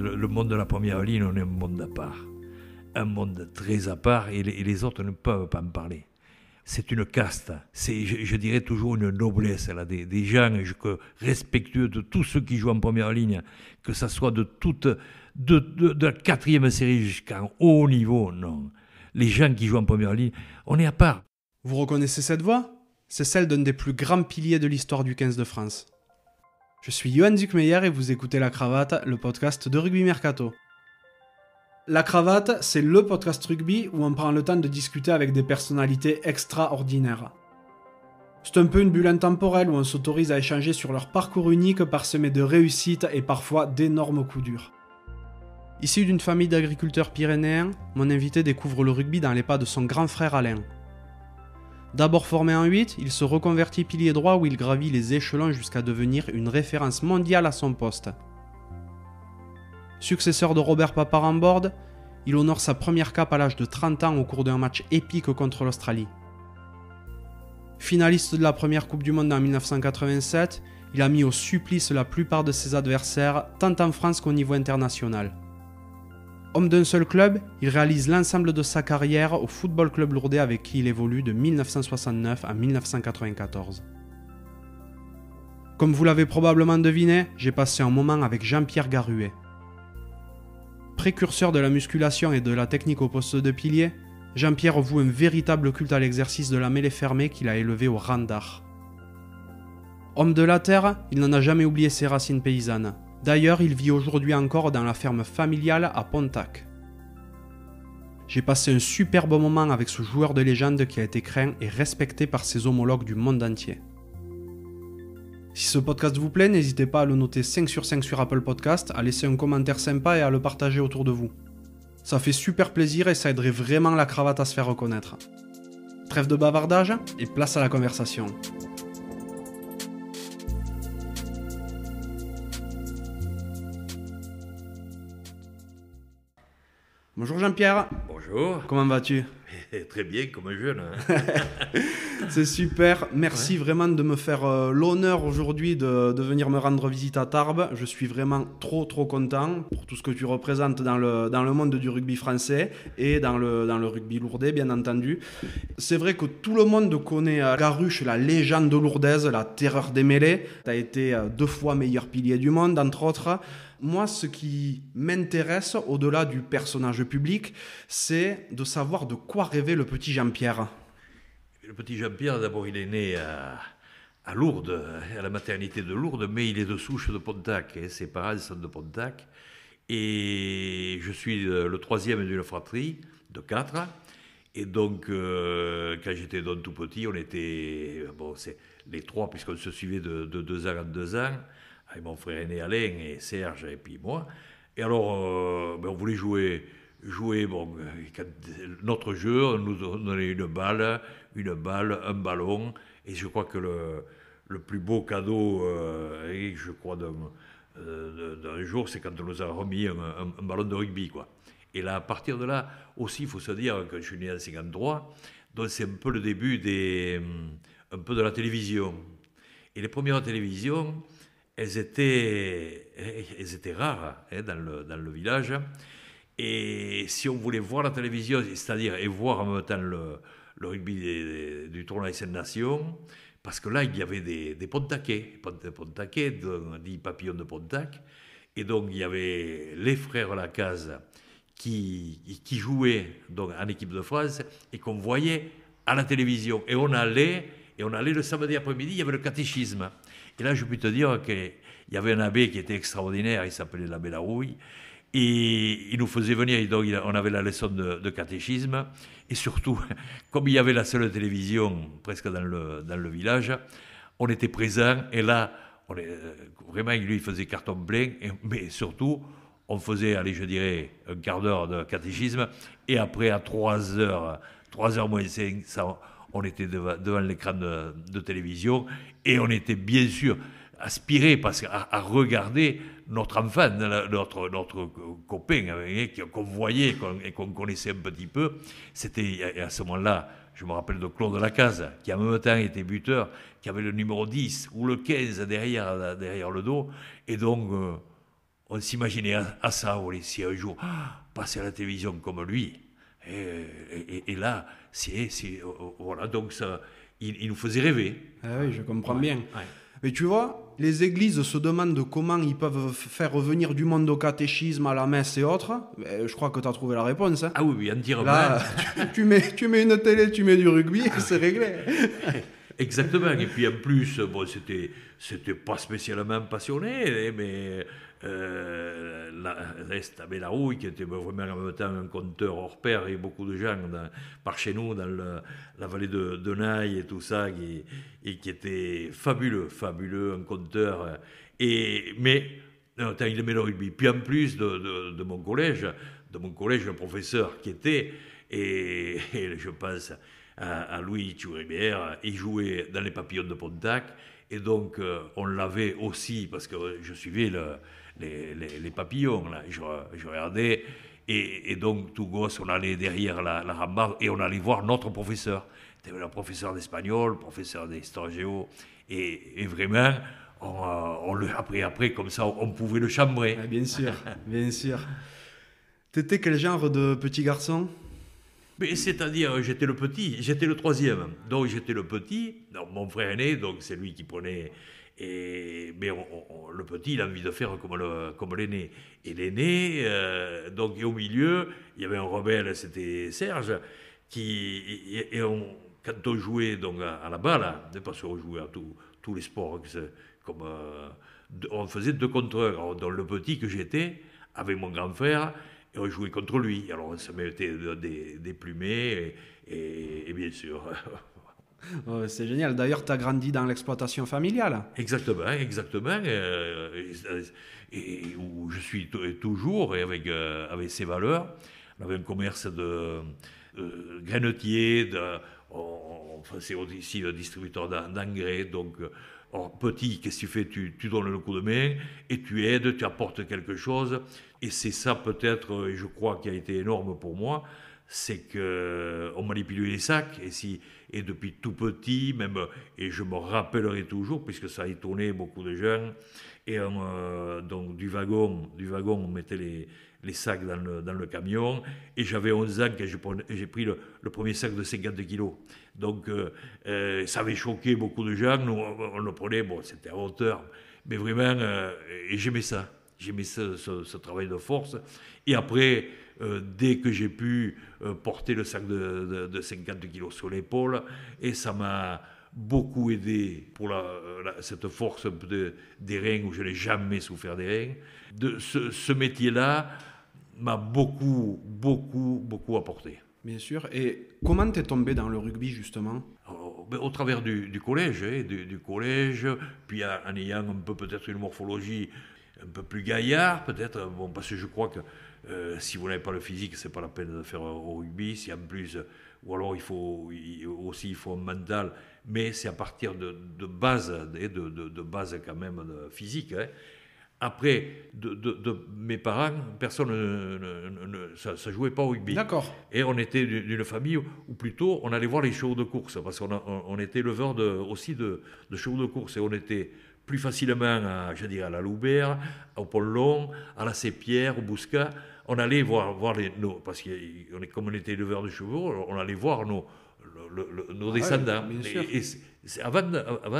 le, monde de la première ligne, on est un monde à part. Un monde très à part et les, autres ne peuvent pas me parler. C'est une caste, c'est, je, dirais toujours une noblesse, là, des, des gens que, respectueux de tous ceux qui jouent en première ligne, que ce soit de toute, de, la quatrième série jusqu'en haut niveau, non. Les gens qui jouent en première ligne, on est à part. Vous reconnaissez cette voix C'est celle d'un des plus grands piliers de l'histoire du 15 de France. Je suis Johan Zuckmeyer et vous écoutez La Cravate, le podcast de Rugby Mercato. La Cravate, c'est le podcast rugby où on prend le temps de discuter avec des personnalités extraordinaires. C'est un peu une bulle intemporelle où on s'autorise à échanger sur leur parcours unique parsemé de réussites et parfois d'énormes coups durs. Issu d'une famille d'agriculteurs pyrénéens, mon invité découvre le rugby dans les pas de son grand frère Alain, D'abord formé en 8, il se reconvertit pilier droit où il gravit les échelons jusqu'à devenir une référence mondiale à son poste. Successeur de Robert Paparambord, il honore sa première cape à l'âge de 30 ans au cours d'un match épique contre l'Australie. Finaliste de la première Coupe du Monde en 1987, il a mis au supplice la plupart de ses adversaires, tant en France qu'au niveau international. Homme d'un seul club, il réalise l'ensemble de sa carrière au Football Club Lourdes avec qui il évolue de 1969 à 1994. Comme vous l'avez probablement deviné, j'ai passé un moment avec Jean-Pierre Garuet. Précurseur de la musculation et de la technique au poste de pilier, Jean-Pierre voue un véritable culte à l'exercice de la mêlée fermée qu'il a élevé au rang d'art. Homme de la terre, il n'en a jamais oublié ses racines paysannes. D'ailleurs, il vit aujourd'hui encore dans la ferme familiale à Pontac. J'ai passé un superbe moment avec ce joueur de légende qui a été craint et respecté par ses homologues du monde entier. Si ce podcast vous plaît, n'hésitez pas à le noter 5 sur 5 sur Apple Podcast, à laisser un commentaire sympa et à le partager autour de vous. Ça fait super plaisir et ça aiderait vraiment la cravate à se faire reconnaître. Trêve de bavardage et place à la conversation. Bonjour Jean-Pierre. Bonjour. Comment vas-tu eh, eh, Très bien, comme un jeune. Hein. c'est super. Merci vraiment de me faire euh, l'honneur aujourd'hui de, venir me rendre visite à Tarbes. Je suis vraiment trop, trop content pour tout ce que tu représentes dans le, dans le monde du rugby français et dans le, dans le rugby lourdais, bien entendu. C'est vrai que tout le monde connaît euh, Garuche, la légende lourdaise, la terreur des mêlées. Tu as été euh, deux fois meilleur pilier du monde, entre autres moi, ce qui m'intéresse au-delà du personnage public, c'est de savoir de quoi rêvait le petit Jean-Pierre. Le petit Jean-Pierre, d'abord, il est né à, Lourdes, à la maternité de Lourdes, mais il est de souche de Pontac. et hein, Ses parents sont de Pontac. Et je suis euh, le troisième d'une fratrie de quatre. Et donc, euh, quand j'étais donc tout petit, on était. Bon, c'est les trois, puisqu'on se suivait de, de deux ans en deux ans avec mon frère aîné Alain et Serge et puis moi. Et alors, euh, ben, on voulait jouer jouer bon, euh, notre jeu, on nous donnait une balle, une balle, un ballon. Et je crois que le, plus beau cadeau, euh, je crois, d'un, jour, c'est quand on nous a remis un, ballon de rugby. Quoi. Et là, à partir de là, aussi, il faut se dire que je suis né en 53, donc c'est un peu le début des, peu de la télévision. Et les premières télévisions, elles étaient, elles étaient rares hein, dans, le, village. Et si on voulait voir la télévision, c'est-à-dire et voir en même temps le, rugby du tournoi des Nations, parce que là, il y avait des, des Pontaquets, des papillons de, dit Et donc, il y avait les frères Lacaze qui, qui jouaient donc, en équipe de France et qu'on voyait à la télévision. Et on allait, et on allait le samedi après-midi, il y avait le catéchisme. Et là, je peux te dire qu'il y avait un abbé qui était extraordinaire, il s'appelait l'abbé Larouille, et il nous faisait venir, donc on avait la leçon de, catéchisme, et surtout, comme il y avait la seule télévision presque dans le, village, on était présents, et là, on euh, vraiment, lui, il faisait carton plein, mais surtout, on faisait, allez, je dirais, un quart d'heure de catéchisme, et après, à 3 heures, 3 heures moins 5, ça, on était devant, l'écran de, télévision et on était bien sûr aspiré parce à, regarder notre enfant, notre, notre copain hein, hein, qu'on voyait et qu'on connaissait un petit peu. C'était à ce moment-là, je me rappelle de Claude Lacaze, qui en même temps était buteur, qui avait le numéro 10 ou le 15 derrière, euh, derrière le dos. Et donc, euh, on s'imaginait à, ça, si un jour, ah, passer à la télévision comme lui, et, et, là, oh, oh, voilà, donc ça, il, nous faisait rêver. Ah oui, je comprends bien. Mais tu vois, les églises se demandent comment ils peuvent faire revenir du monde au catéchisme, à la messe et autres. je crois que tu as trouvé la réponse. Hein. Ah oui, en dire, Là, tu, mets, tu mets une télé, tu mets du rugby, ah c'est réglé. Exactement. Et puis en plus, bon, c'était, c'était pas spécialement passionné, mais euh, la, reste à Bélarouille, qui était vraiment en même temps un conteur hors pair, et beaucoup de gens par chez nous, dans la vallée de, de Naï et tout ça, qui, et qui était fabuleux, fabuleux, un conteur. Et, mais euh, non, il aimait le rugby. Puis en plus de, mon collège, de mon collège, un professeur qui était, et, je pense à, à Louis Thuribière, il jouait dans les papillons de Pontac. Et donc, euh, on l'avait aussi, parce que je suivais le, les, papillons. Là. Je, regardais, et, donc tout gosse, on allait derrière la, rambarde et on allait voir notre professeur. C'était le professeur d'espagnol, professeur d'histoire géo. Et, vraiment, euh, on, le, après, après, comme ça, on pouvait le chambrer. Ah, bien sûr, bien sûr. étais quel genre de petit garçon c'est-à-dire, j'étais le petit, j'étais le troisième. Donc j'étais le petit. mon frère aîné, donc c'est lui qui prenait et, mais le petit, il a envie de faire comme, comme l'aîné. Et l'aîné, euh, donc, et au milieu, il y avait un rebelle, c'était Serge, qui. Et, on, quand on jouait donc, à, la balle, parce hein, qu'on jouait à tous les sports, comme, euh, on faisait deux contre un. dans le petit que j'étais, avec mon grand frère, et on jouait contre lui. Alors ça m'était mettait des, et bien sûr. Euh, c'est génial. D'ailleurs, tu as grandi dans l'exploitation familiale. Exactement, exactement. Euh, et, où je suis toujours, et euh, avec, ces valeurs. On avait un commerce de granetier, de, on, c'est aussi le distributeur d'engrais. Donc, petit, qu'est-ce que tu fais tu, tu, donnes le coup de main et tu aides, tu apportes quelque chose. Et c'est ça, peut-être, et je crois, qui a été énorme pour moi c'est qu'on euh, on manipulait les sacs et et depuis tout petit même et je me rappellerai toujours puisque ça a tournait beaucoup de jeunes et euh, donc du wagon du wagon on mettait les, les sacs dans le, camion et j'avais 11 ans quand j'ai pris le, premier sac de 50 kilos donc euh, ça avait choqué beaucoup de gens on, on le prenait bon c'était à hauteur mais vraiment et j'aimais ça j'ai mis ce, travail de force. Et après, euh, dès que j'ai pu euh, porter le sac de, de 50 kilos sur l'épaule, et ça m'a beaucoup aidé pour cette force de, des reins où je n'ai jamais souffert des reins. De, ce, métier-là m'a beaucoup, beaucoup, beaucoup apporté. Bien sûr. Et comment t'es tombé dans le rugby justement oh, ben, Au travers du, collège, hein, du, collège, puis en, ayant un peu peut-être une morphologie un peu plus gaillard, peut-être. Bon, parce que je crois que euh, si vous n'avez pas le physique, c'est pas la peine de faire au rugby. Si en plus, euh, ou alors il faut aussi il faut un mandal, mais c'est à partir de, de base, de, de, base quand même physique. Hein. Après, de, mes parents, personne ne, ne, jouait pas au rugby. D'accord. Et on était d'une famille ou plutôt on allait voir les chevaux de course, parce qu'on on, était leveur aussi de, de chevaux de course et on était plus facilement à, je dirais, à la Loubert, au Long, à la Sépierre, au Bouscat. On allait voir, voir les, nos, parce qu'on est comme on était éleveur de chevaux, on allait voir nos, nos descendants. et, avant,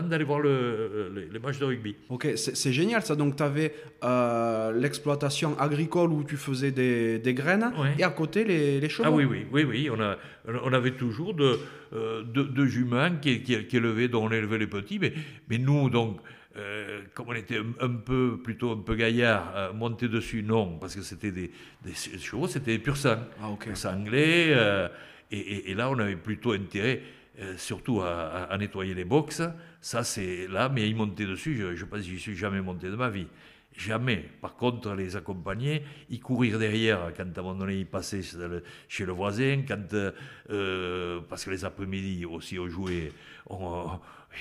d'aller voir le, les, matchs de rugby. Ok, c'est génial ça. Donc tu avais euh, l'exploitation agricole où tu faisais des, des graines et à côté les, chevaux. Ah oui, oui, oui, oui. On, a, on avait toujours deux euh, de, de, juments qui, qui, élevaient, dont on élevait les petits. Mais, mais nous, donc, euh, comme on était un, peu, plutôt un peu gaillard, euh, monter dessus, non, parce que c'était des, des, chevaux, c'était des ah, pur sang, anglais. Euh, et, là, on avait plutôt intérêt, surtout à, nettoyer les boxes. Ça, c'est là, mais y monter dessus, je, ne pense j'y suis jamais monté de ma vie. Jamais. Par contre, les accompagner, y courir derrière quand à un moment donné ils passaient chez le, voisin, quand, parce que les après-midi aussi on jouait, on,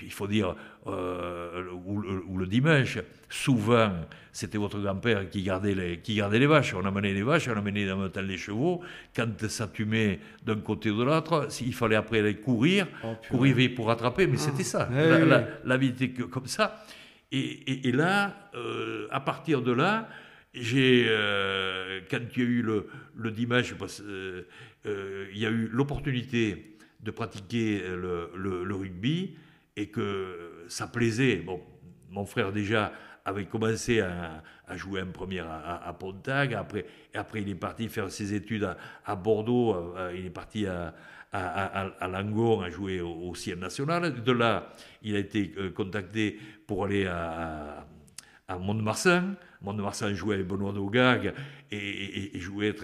il faut dire, euh, ou, le, dimanche, souvent, c'était votre grand-père qui, gardait les, qui gardait les vaches. On amenait les vaches, on amenait dans le temps les chevaux. Quand ça tumait d'un côté ou de l'autre, il fallait après aller courir, oh, courir pour rattraper, mais ah. c'était ça. Eh la, vie était que, comme ça. Et, là, euh, à partir de là, j'ai, euh, quand il y a eu le, le dimanche, bah, il y a eu l'opportunité de pratiquer le, le rugby et que ça plaisait. Bon, mon frère déjà avait commencé à, jouer en première à, à Pontag, après, après il est parti faire ses études à, Bordeaux, euh, il est parti à, à, Langon à jouer au, au national. De là, il a été euh, contacté pour aller à, Mont-de-Marsan. Mont-de-Marsan jouait avec Benoît Dogag et, et, jouait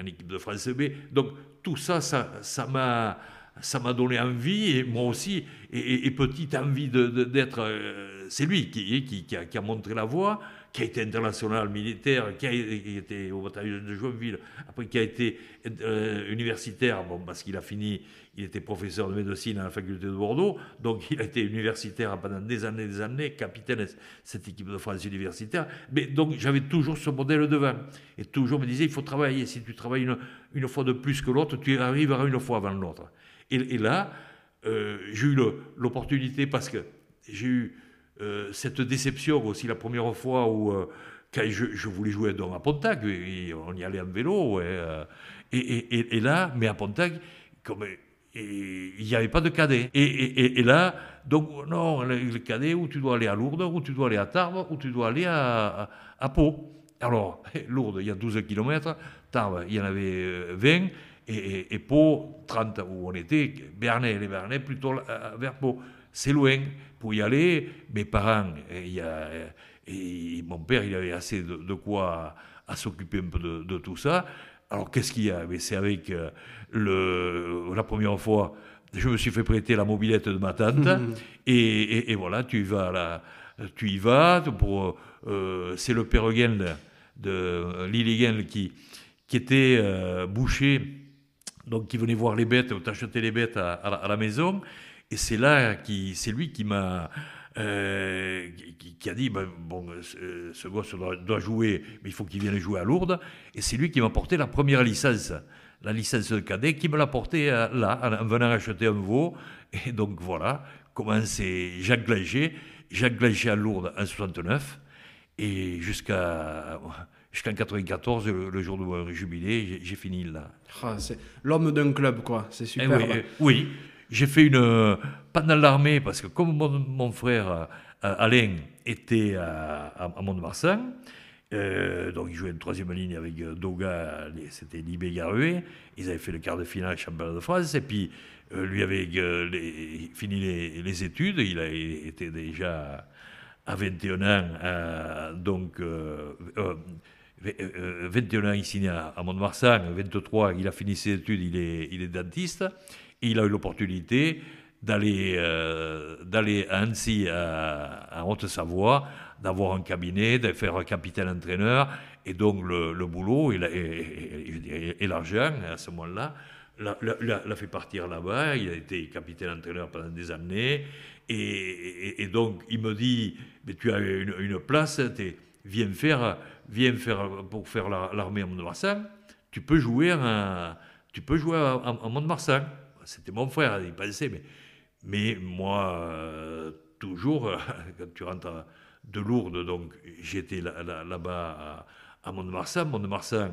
en équipe de France B. Donc tout ça, ça m'a ça m'a donné envie, et moi aussi, et, petite envie d'être. Euh, c'est lui qui, a, qui, a, montré la voie, qui a été international militaire, qui a, été au bataillon de Joinville, après qui a été euh, universitaire, bon, parce qu'il a fini, il était professeur de médecine à la faculté de Bordeaux, donc il a été universitaire pendant des années des années, capitaine de cette équipe de France universitaire. Mais donc j'avais toujours ce modèle devant. Et toujours me disait, il faut travailler. Si tu travailles une, une fois de plus que l'autre, tu arriveras une fois avant l'autre. Et, là, euh, j'ai eu l'opportunité parce que j'ai eu euh, cette déception aussi la première fois où euh, quand je, voulais jouer dans à Pontac, et, on y allait en vélo, et, là, mais à Pontac, comme il n'y avait pas de cadet. Et, là, donc, non, le, cadet, où tu dois aller à Lourdes, où tu dois aller à Tarbes, où tu dois aller à, à Pau. Alors, Lourdes, il y a 12 km, Tarbes, il y en avait 20, et, Pau, 30 où on était, Bernay, les Bernay, plutôt euh, vers Pau. C'est loin pour y aller. Mes parents, il y a, et mon père, il avait assez de, quoi à, s'occuper un peu de, tout ça. Alors qu'est-ce qu'il y avait C'est avec euh, le, la première fois, je me suis fait prêter la mobilette de ma tante. Mmh. Et, voilà, tu y vas. Là, tu y vas. Pour, euh, c'est le père de Lily qui, qui était bouché donc qui venait voir les bêtes, ou t'acheter les bêtes à, la, maison. Et c'est là, qui, c'est lui qui m'a, euh, qui, a dit, ben, bon, euh, ce, gosse doit, jouer, mais il faut qu'il vienne jouer à Lourdes. Et c'est lui qui m'a porté la première licence, la licence de cadet, qui me l'a porté euh, là, en, venant acheter un veau. Et donc voilà, comment c'est Jacques Glagé Jacques Glagé à Lourdes en 69, et jusqu'à jusqu'en 94, le, jour de mon jubilé, j'ai fini là. Ah, c'est L'homme d'un club, quoi. C'est eh super. Eh, oui, j'ai fait une. Euh, Pas dans l'armée, parce que comme mon, frère euh, euh, Alain était à, Mont-de-Marsan, donc il jouait une troisième ligne avec Doga, c'était Libé Garué. E. Ils avaient fait le quart de finale championnat de France. Et puis lui avait fini les, études. Il, il était déjà à 21 ans, donc 21 euh, euh, ans ici à Mont-de-Marsan, 23, il a fini ses études, il est, il est dentiste, et il a eu l'opportunité d'aller euh, d'aller à Annecy, à, Haute-Savoie, d'avoir un cabinet, de faire capitaine entraîneur, et donc le, le boulot et, et, et l'argent à ce moment-là l'a fait partir là-bas, il a été capitaine entraîneur pendant des années, et, donc il me dit, mais tu as une, une place, viens faire viens faire, pour faire l'armée à Mont-de-Marsan, tu peux jouer, un tu peux jouer à, Mont-de-Marsan. C'était mon frère, il pensait, mais, mais moi, euh, toujours, euh, quand tu rentres de Lourdes, donc j'étais là-bas là, à, Mont-de-Marsan. Mont-de-Marsan,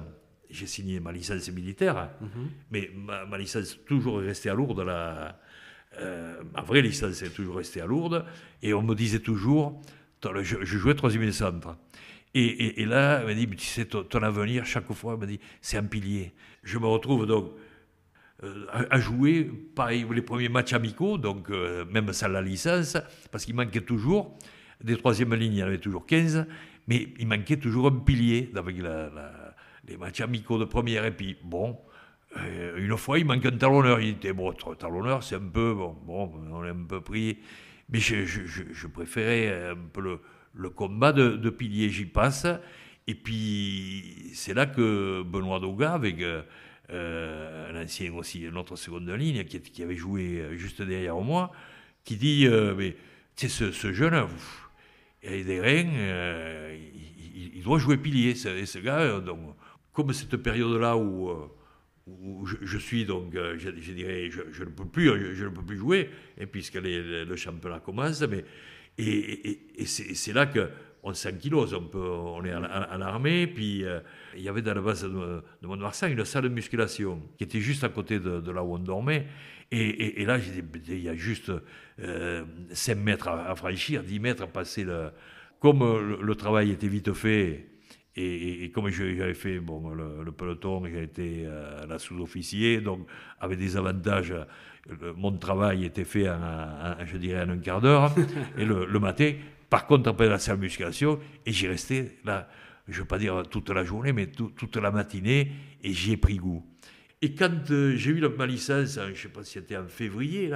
j'ai signé ma licence militaire, hein. mhm. mais ma, licence toujours est restée à Lourdes. La, euh, ma vraie licence est toujours restée à Lourdes. Et on me disait toujours, je, je jouais troisième centre. Et, là, il m'a dit, tu sais, ton, avenir, chaque fois, il m'a dit, c'est un pilier. Je me retrouve donc euh, à, jouer, pareil, les premiers matchs amicaux, donc euh, même sans la licence, parce qu'il manquait toujours, des troisièmes lignes, il y en avait toujours 15, mais il manquait toujours un pilier avec les matchs amicaux de première. Et puis, bon, euh, une fois, il manquait un talonneur. Il était, bon, talonneur, c'est un peu, bon, on est un peu pris. Mais je préférais un peu le, le combat de, de pilier, j'y passe. Et puis, c'est là que Benoît Doga, avec euh, euh, un ancien aussi, notre seconde ligne, qui, qui, avait joué euh, juste derrière moi, qui dit euh, Mais tu ce, jeune, il est des reins, il, doit jouer pilier. Et ce gars, donc, comme cette période-là où, je, suis, donc, je, dirais, je, ne peux plus, je, peux plus jouer, et puisque le championnat commence, mais et, c'est là que on on, on est en, puis euh, il y avait dans la base de, de mont une salle de musculation qui était juste à côté de, de là où on dormait. Et, là, il y a juste 5 euh, mètres à, franchir, 10 mètres à passer. Comme le travail était vite fait, et, comme j'avais fait bon, le, peloton, j'avais été euh, la sous-officier, donc avec des avantages, euh, mon travail était fait en, je dirais en un quart d'heure, et le, matin, par contre, après la salle musculation, et j'y restais, là, je ne veux pas dire toute la journée, mais toute la matinée, et j'ai pris goût. Et quand euh, j'ai eu ma licence, hein, je ne sais pas si c'était en février,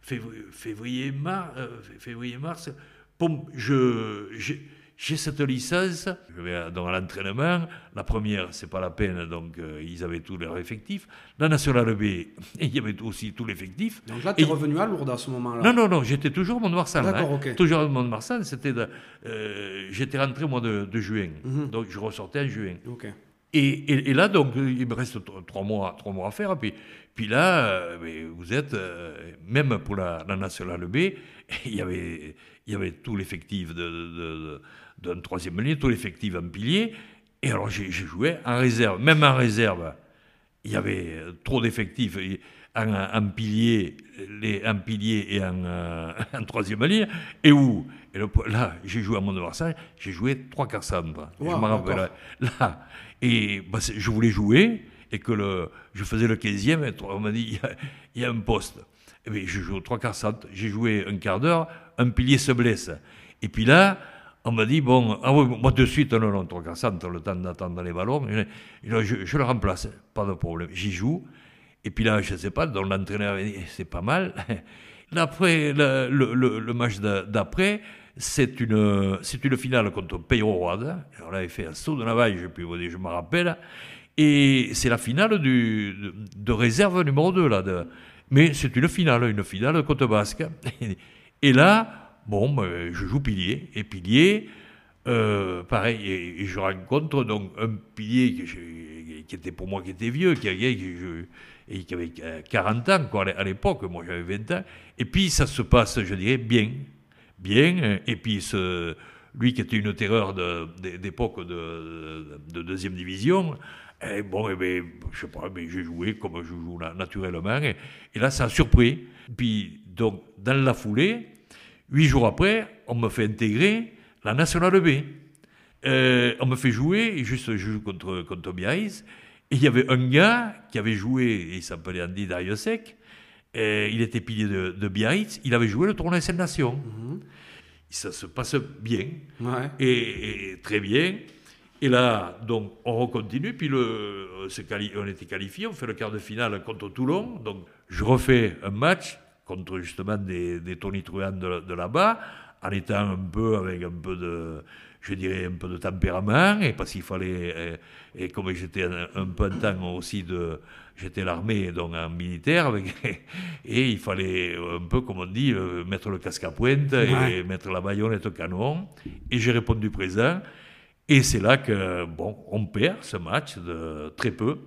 février, mars, février, mars, bon, je j'ai cette licence, je vais dans l'entraînement. La première, c'est pas la peine, donc euh, ils avaient tout leur effectif. La Nationale B, il y avait aussi tout l'effectif. Donc là, tu es revenu à Lourdes à ce moment-là Non, non, non, j'étais toujours au Mont-de-Marsan. D'accord, hein. ok. Toujours au Mont-de-Marsan, c'était. Euh, j'étais rentré au mois de, juin, mhm. donc je ressortais en juin. Ok. Et, et, là, donc, euh, il me reste trois mois, trois mois à faire. Puis, puis là, vous êtes, même pour la, Nationale B, il y avait, il y avait tout l'effectif de, d'un troisième ligne, tout l'effectif en pilier. Et alors j'ai joué en réserve. Même en réserve, il y avait trop d'effectifs en, pilier, les, en pilier et en, euh, troisième ligne. Et où et Là, j'ai joué à mont de marsan j'ai joué trois quarts centre. je me rappelle. Là, et bah, je voulais jouer et que le, je faisais le 15e, et on m'a dit, il y, a, un poste. Et eh je joue trois quarts centre, j'ai joué un quart d'heure, un pilier se blesse. Et puis là, on m'a dit, bon, ah moi de suite, non, non, ça, le temps d'attendre les ballons, je, je, le remplace, pas de problème, j'y joue. Et puis là, je ne sais pas, Dans l'entraîneur avait dit, c'est pas mal. le, match d'après, c'est une, c'est une finale contre Rode. Alors là, il fait un saut de navaille, je, puis, je me rappelle. Et c'est la finale du, de, réserve numéro 2, là. De, mais c'est une finale, une finale côte basque. Et là, bon, ben, je joue pilier. Et pilier, euh, pareil, et, je rencontre donc un pilier qui était pour moi qui était vieux, qui, et qui avait 40 euh, ans quoi, à l'époque, moi j'avais 20 ans. Et puis ça se passe, je dirais, bien. Bien, hein. et puis ce, lui qui était une terreur d'époque de, de, deuxième division, et eh bon, et eh ne ben, je sais pas, mais j'ai joué comme je joue naturellement, et, et là ça a surpris. Puis donc, dans la foulée, Huit jours après, on me fait intégrer la Nationale B. Euh, on me fait jouer, juste je joue contre, contre Biarritz, et il y avait un gars qui avait joué, il s'appelait Andy Dariosek, euh, il était pilier de, Biarritz, il avait joué le tournoi de Nation. Mhm. Ça se passe bien, et, très bien. Et là, donc, on continue, puis on, était qualifié, on fait le quart de finale contre Toulon, donc je refais un match, contre justement des, des Truant de, là-bas, en étant un peu avec un peu de, je dirais, un peu de tempérament, et parce qu'il fallait, et, comme j'étais un, peu un temps aussi de, j'étais l'armée, donc en militaire, et il fallait euh, un peu, comme on dit, euh, mettre le casque à pointe et mettre la baïonnette au canon, et j'ai répondu présent, et c'est là que, bon, on perd ce match de très peu,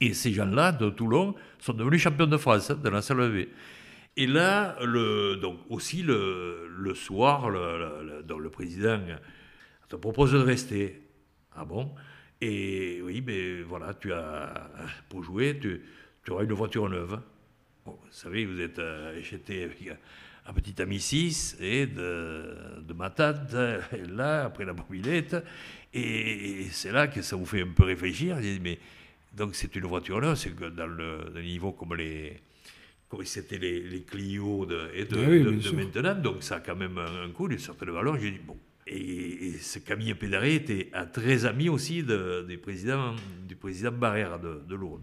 et ces gens-là de Toulon sont devenus champions de France hein, de la salle levée. Et là, le, donc aussi le, soir, le, le, président te propose de rester. Ah bon Et oui, mais voilà, tu as pour jouer, tu, auras une voiture neuve. vous savez, vous êtes acheté euh, j'étais avec euh, un petit ami 6 et de, de tante. là, après la mobilette. Et, c'est là que ça vous fait un peu réfléchir. Mais donc c'est une voiture neuve, c'est que dans le niveau comme les c'était les, les, Clio de, et de, eh maintenant, donc ça a quand même un, coût, une certaine valeur. J'ai dit, bon. Et, ce Camille Pédaré était un très ami aussi des du président Barrière de, de Lourdes.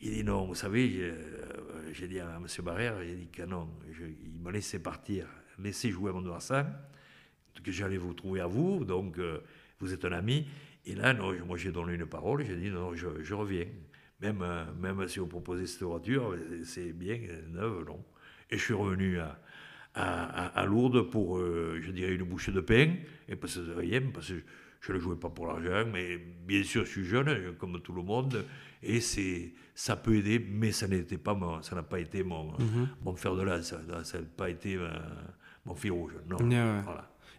Il dit non, vous savez, euh, j'ai dit à M. Barrère, j'ai dit que non, il m'a laissé partir, laissez jouer à mon ça que j'allais vous trouver à vous, donc euh, vous êtes un ami. Et là, moi j'ai donné une parole, j'ai dit non, je reviens. Même, euh, même si on proposait cette voiture, c'est bien neuve, non Et je suis revenu à, à, Lourdes pour, euh, je dirais, une bouchée de pain, et parce que rien, parce que je ne le jouais pas pour l'argent, mais bien sûr, je suis jeune, comme tout le monde, et c'est, ça peut aider, mais ça n'était pas ça n'a pas été mon, mhm. mon fer de lance, ça n'a pas été euh, mon fil rouge, non.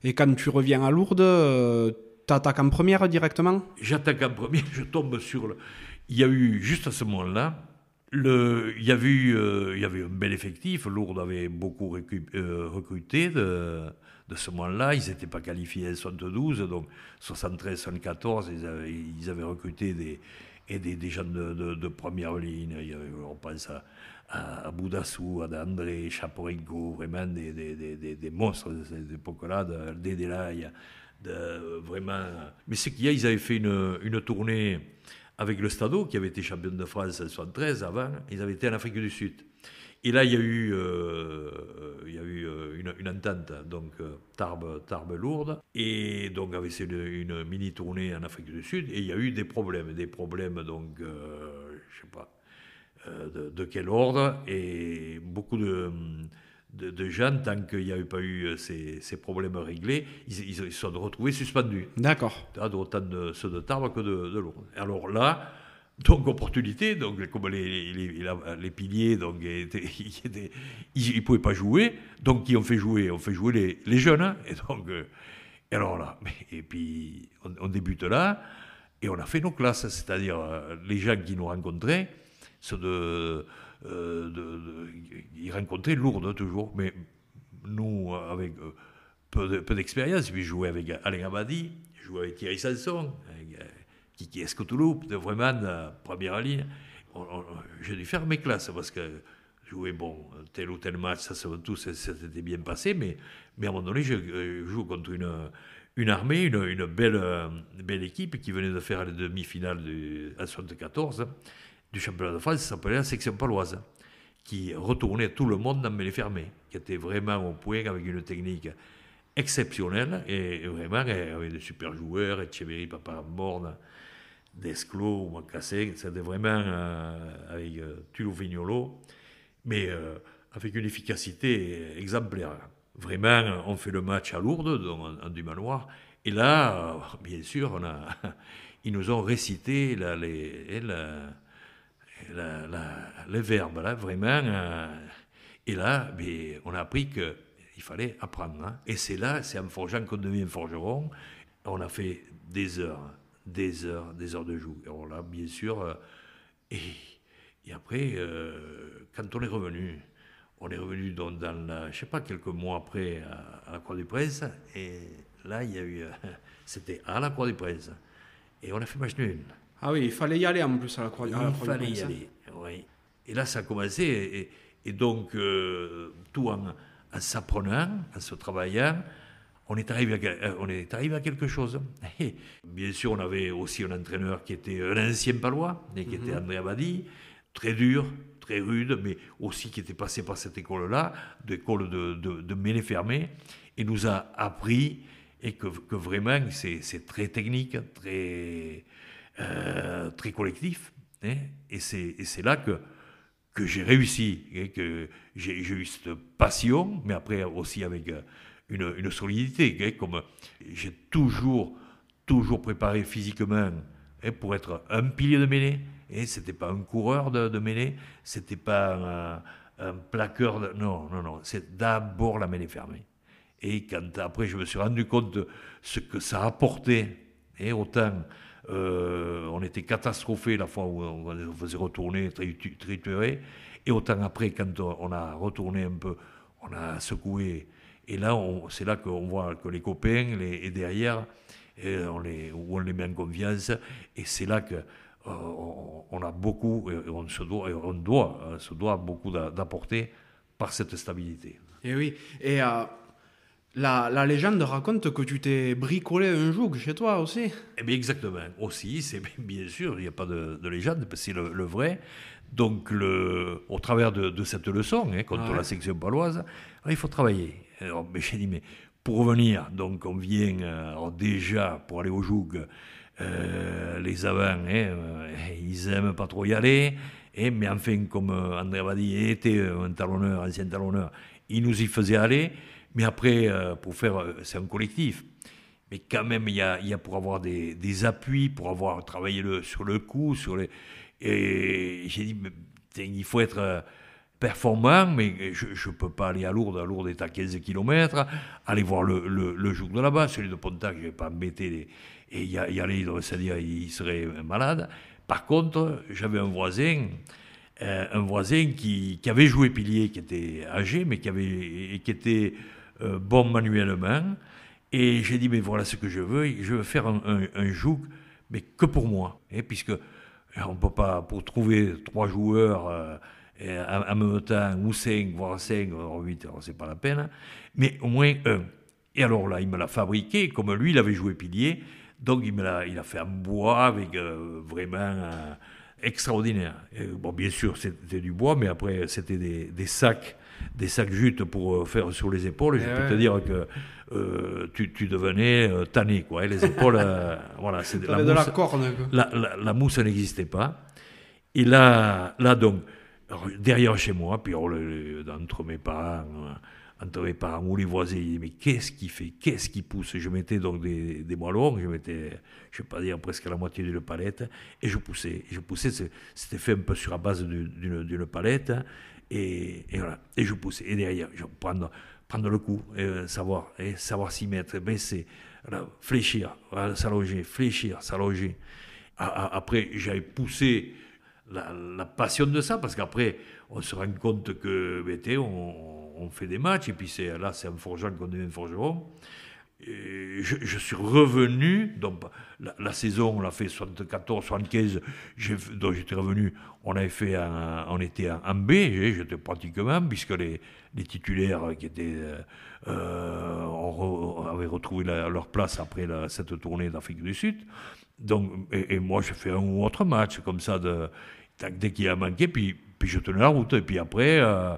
Et quand tu reviens à Lourdes, tu attaques en première directement J'attaque en première, je tombe sur le il y a eu, juste à ce moment-là, le, il, y avait euh, il y avait un bel effectif. Lourdes avait beaucoup euh, recruté de, de ce moment-là. Ils n'étaient pas qualifiés en 72, donc 73, 74, ils avaient, ils avaient recruté des, et des, des jeunes de, de, première ligne. on pense à, à, Boudassou, à André, Chaporenko, vraiment des, des, des, monstres de cette époque-là, des De, vraiment. Mais ce qu'il y a, ils avaient fait une, une tournée avec le Stadeau, qui avait été champion de France en 1973 avant, ils avaient été en Afrique du Sud. Et là, il y a eu, euh, il y a eu euh, une, une entente, donc euh, Tarbes, Tarbe lourde, et donc avait une, une, mini tournée en Afrique du Sud, et il y a eu des problèmes, des problèmes, donc, je je sais pas, de, de, quel ordre, et beaucoup de de, de jeunes, tant qu'il n'y avait pas eu euh, ces, ces problèmes réglés, ils, se sont retrouvés suspendus. D'accord. Hein, autant de ceux de Tarbes que de, de Lourdes. Alors là, donc opportunité, donc comme les, les, piliers, donc il ils ne pouvaient pas jouer, donc qui ont fait jouer, on fait jouer les, jeunes, hein. et donc euh, alors là, et puis on, débute là, et on a fait nos classes, c'est-à-dire euh, les gens qui nous rencontraient, ceux de il euh, de, Lourdes toujours, mais nous, avec euh, peu, d'expérience, j'ai puis jouais avec Alain Abadi, je jouais avec Thierry Sanson, avec, euh, Kiki Escotouloupe, vraiment première ligne. J'ai dû faire mes classes parce que jouer bon, tel ou tel match, ça, tout, s'était bien passé, mais, mais à un moment donné, je, euh, joue contre une, armée, une, belle, belle équipe qui venait de faire les demi-finales en 1974 du championnat de France, ça s'appelait la section paloise, qui retournait tout le monde dans les fermés, qui était vraiment au point avec une technique exceptionnelle, et vraiment avec des super joueurs, Echeverry, Papa Morne, Desclos, Macassé, c'était vraiment euh, avec euh, Vignolo, mais euh, avec une efficacité exemplaire. Vraiment, on fait le match à Lourdes, dans du manoir, et là, euh, bien sûr, on a, ils nous ont récité là les, la, les verbes, là, vraiment. Euh, et là, mais on a appris qu'il fallait apprendre. Hein. Et c'est là, c'est en forgeant qu'on devient forgeron. On a fait des heures, des heures, des heures de joue. Et on l'a, bien sûr. Euh, et, et, après, euh, quand on est revenu, on est revenu dans, dans la, je sais pas, quelques mois après à, la Croix des Presse. Et là, il y a eu. C'était à la Croix des Presse. Et on a fait machine ah oui, il fallait y aller en plus à la Croix, il fallait aller, Et là, ça a commencé, et, donc, euh, tout en, s'apprenant, en se travaillant, on est arrivé à, euh, quelque chose. bien sûr, on avait aussi un entraîneur qui était un ancien palois, qui était mhm. André Abadi, très dur, très rude, mais aussi qui était passé par cette école-là, l'école de, de, de et nous a appris et que, que vraiment, c'est très technique, très euh, très collectif. Hein, et c'est là que, que j'ai réussi, hein, que j'ai eu cette passion, mais après aussi avec euh, une, solidité. Hein, comme j'ai toujours, toujours préparé physiquement pour être un pilier de mêlée. Et c'était pas un coureur de, de mêlée, c'était pas un, plaqueur. non, non, non. C'est d'abord la mêlée fermée. Et quand après je me suis rendu compte de ce que ça apportait, et autant euh, on était catastrophé la fois où on faisait retourner, triturer. Et autant après, quand on a retourné un peu, on a secoué. Et là, c'est là qu'on voit que les copains, les, et derrière, euh, on les, où on les met en confiance. Et c'est là que euh, on a beaucoup, et on se doit, on doit, hein, se doit beaucoup d'apporter par cette stabilité. Et oui, et à la, légende raconte que tu t'es bricolé un joug chez toi aussi. Eh bien, exactement. Aussi, c'est bien sûr, il n'y a pas de, légende, c'est le, vrai. Donc, au travers de, cette leçon hein, contre la section paloise, il faut travailler. j'ai dit, mais pour venir, donc on vient euh, déjà pour aller au joug, euh, les avants, hein, euh, ils aiment pas trop y aller. Et, eh, mais enfin, comme André Badi était un talonneur, ancien talonneur, il nous y faisait aller. Mais après, euh, pour faire, euh, c'est un collectif. Mais quand même, il y a, pour avoir des, appuis, pour avoir travaillé le, sur le coup, sur les. Et j'ai dit, il faut être euh, performant, mais je ne peux pas aller à Lourdes. À Lourdes est à 15 km. Aller voir le, le, jour de là-bas, celui de Pontac, je ne vais pas embêter les, et y, y aller, c'est-à-dire il serait malade. Par contre, j'avais un voisin, un voisin qui, qui, avait joué pilier, qui était âgé, mais qui, avait, qui était euh, bon manuellement. Et j'ai dit, mais voilà ce que je veux, je veux faire un, joug, mais que pour moi. Et puisque euh, on ne peut pas, pour trouver trois joueurs à euh, en, même temps, ou cinq, voire cinq, voire huit, c'est pas la peine, mais au moins un. Et alors là, il me l'a fabriqué, comme lui, il avait joué pilier, donc il me l'a il a fait un bois, avec vraiment extraordinaire. Et, bon, bien sûr, c'était du bois, mais après, c'était des sacs des sacs jute pour euh, faire sur les épaules. je eh peux te dire que euh, tu, devenais euh, tanné, quoi. les épaules, voilà, c'est la, de mousse, la corne. La, la, mousse n'existait pas. Et là, là donc, derrière chez moi, puis entre mes parents, entre mes parents ou les voisins, ils mais qu'est-ce qui fait, qu'est-ce qui pousse Je mettais donc des, des mois je mettais, je ne vais pas dire presque la moitié d'une palette, et je poussais, et je poussais, c'était fait un peu sur la base d'une palette. Hein. Et, voilà. Et je poussais. Et derrière, je prendre, le coup, et euh, savoir, et savoir s'y mettre, baisser, c'est fléchir, s'allonger, fléchir, s'allonger. Après, j'avais poussé la, passion de ça, parce qu'après, on se rend compte que, ben, on, on, fait des matchs, et puis là, c'est un forgeant qu'on devient forgeron. Et je, suis revenu, donc la, saison, on l'a fait 74, 75, donc j'étais revenu, on avait fait on était en, B, j'étais pratiquement, puisque les, titulaires qui étaient, euh, euh, avaient retrouvé leur place après cette tournée d'Afrique du Sud. Donc, et, moi, je fais un ou autre match comme ça, de, dès qu'il a manqué, puis, puis je tenais la route. Et puis après, euh,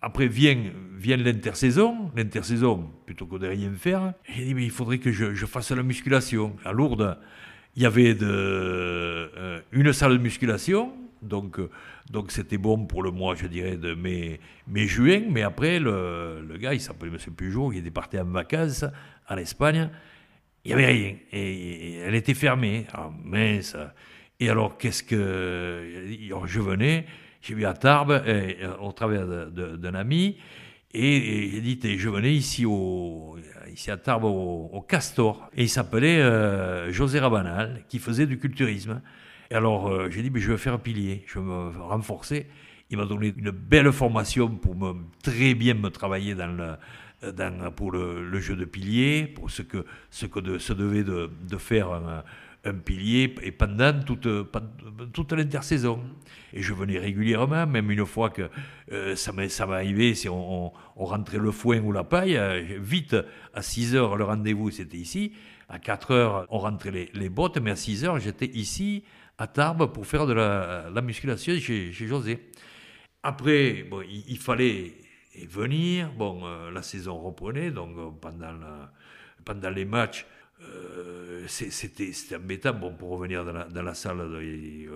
après vient, vient l'intersaison. L'intersaison, plutôt que de rien faire, j'ai dit, mais il faudrait que je, fasse la musculation. À Lourdes, il y avait de, euh, une salle de musculation, donc euh, donc c'était bon pour le mois, je dirais, de mai, mai juin. Mais après, le, le gars, il s'appelait M. Pujol, il était parti en vacances en Espagne. Il n'y avait rien. Et, elle était fermée. Ah mince. Et alors, qu'est-ce que. Alors, je venais. J'ai vu à Tarbes, et, euh, au travers d'un ami, et, j'ai dit, je venais ici, au, ici à Tarbes, au, Castor, et il s'appelait euh, José Rabanal, qui faisait du culturisme. Et alors, euh, j'ai dit, mais je vais faire un pilier, je vais me renforcer. Il m'a donné une belle formation pour me, très bien me travailler dans le, dans, pour le, jeu de pilier, pour ce que, ce que de, se devait de, de faire un pilier et pendant toute, toute l'intersaison. Et je venais régulièrement, même une fois que euh, ça m'arrivait, si on, on, rentrait le foin ou la paille, euh, vite, à 6 heures, le rendez-vous c'était ici, à 4 heures, on rentrait les, les bottes, mais à 6 heures, j'étais ici, à Tarbes, pour faire de la, musculation chez, José. Après, bon, il, fallait venir, bon, euh, la saison reprenait, donc pendant, pendant les matchs, euh, c'était embêtant, bon, pour revenir dans la, salle,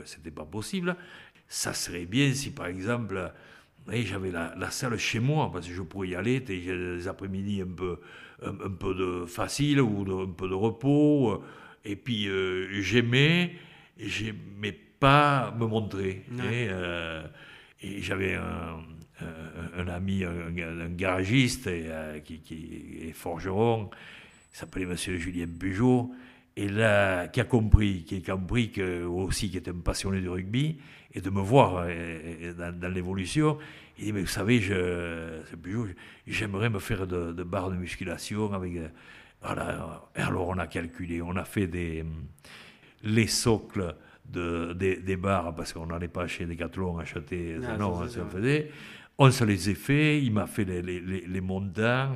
c'était pas possible. Ça serait bien si, par exemple, eh, j'avais la, salle chez moi, parce que je pourrais y aller, des après-midi un peu, un, peu de facile ou un peu de repos. Et puis, euh, j'aimais, j'aimais pas me montrer. Eh, euh, et, j'avais un, ami, un, garagiste et, eh, qui, qui est forgeron, qui s'appelait Monsieur Julien Bugeaud, et là, qui a compris, qui a compris que aussi qui était un passionné de rugby, et de me voir euh, euh, dans, l'évolution, il dit, mais vous savez, je, j'aimerais me faire de, barres de musculation avec... Euh, voilà. alors on a calculé, on a fait des, hum, les socles de, des, barres, parce qu'on n'allait pas chez Decathlon acheter, ah, non, non, faisait. On se les a fait, il m'a fait les, les,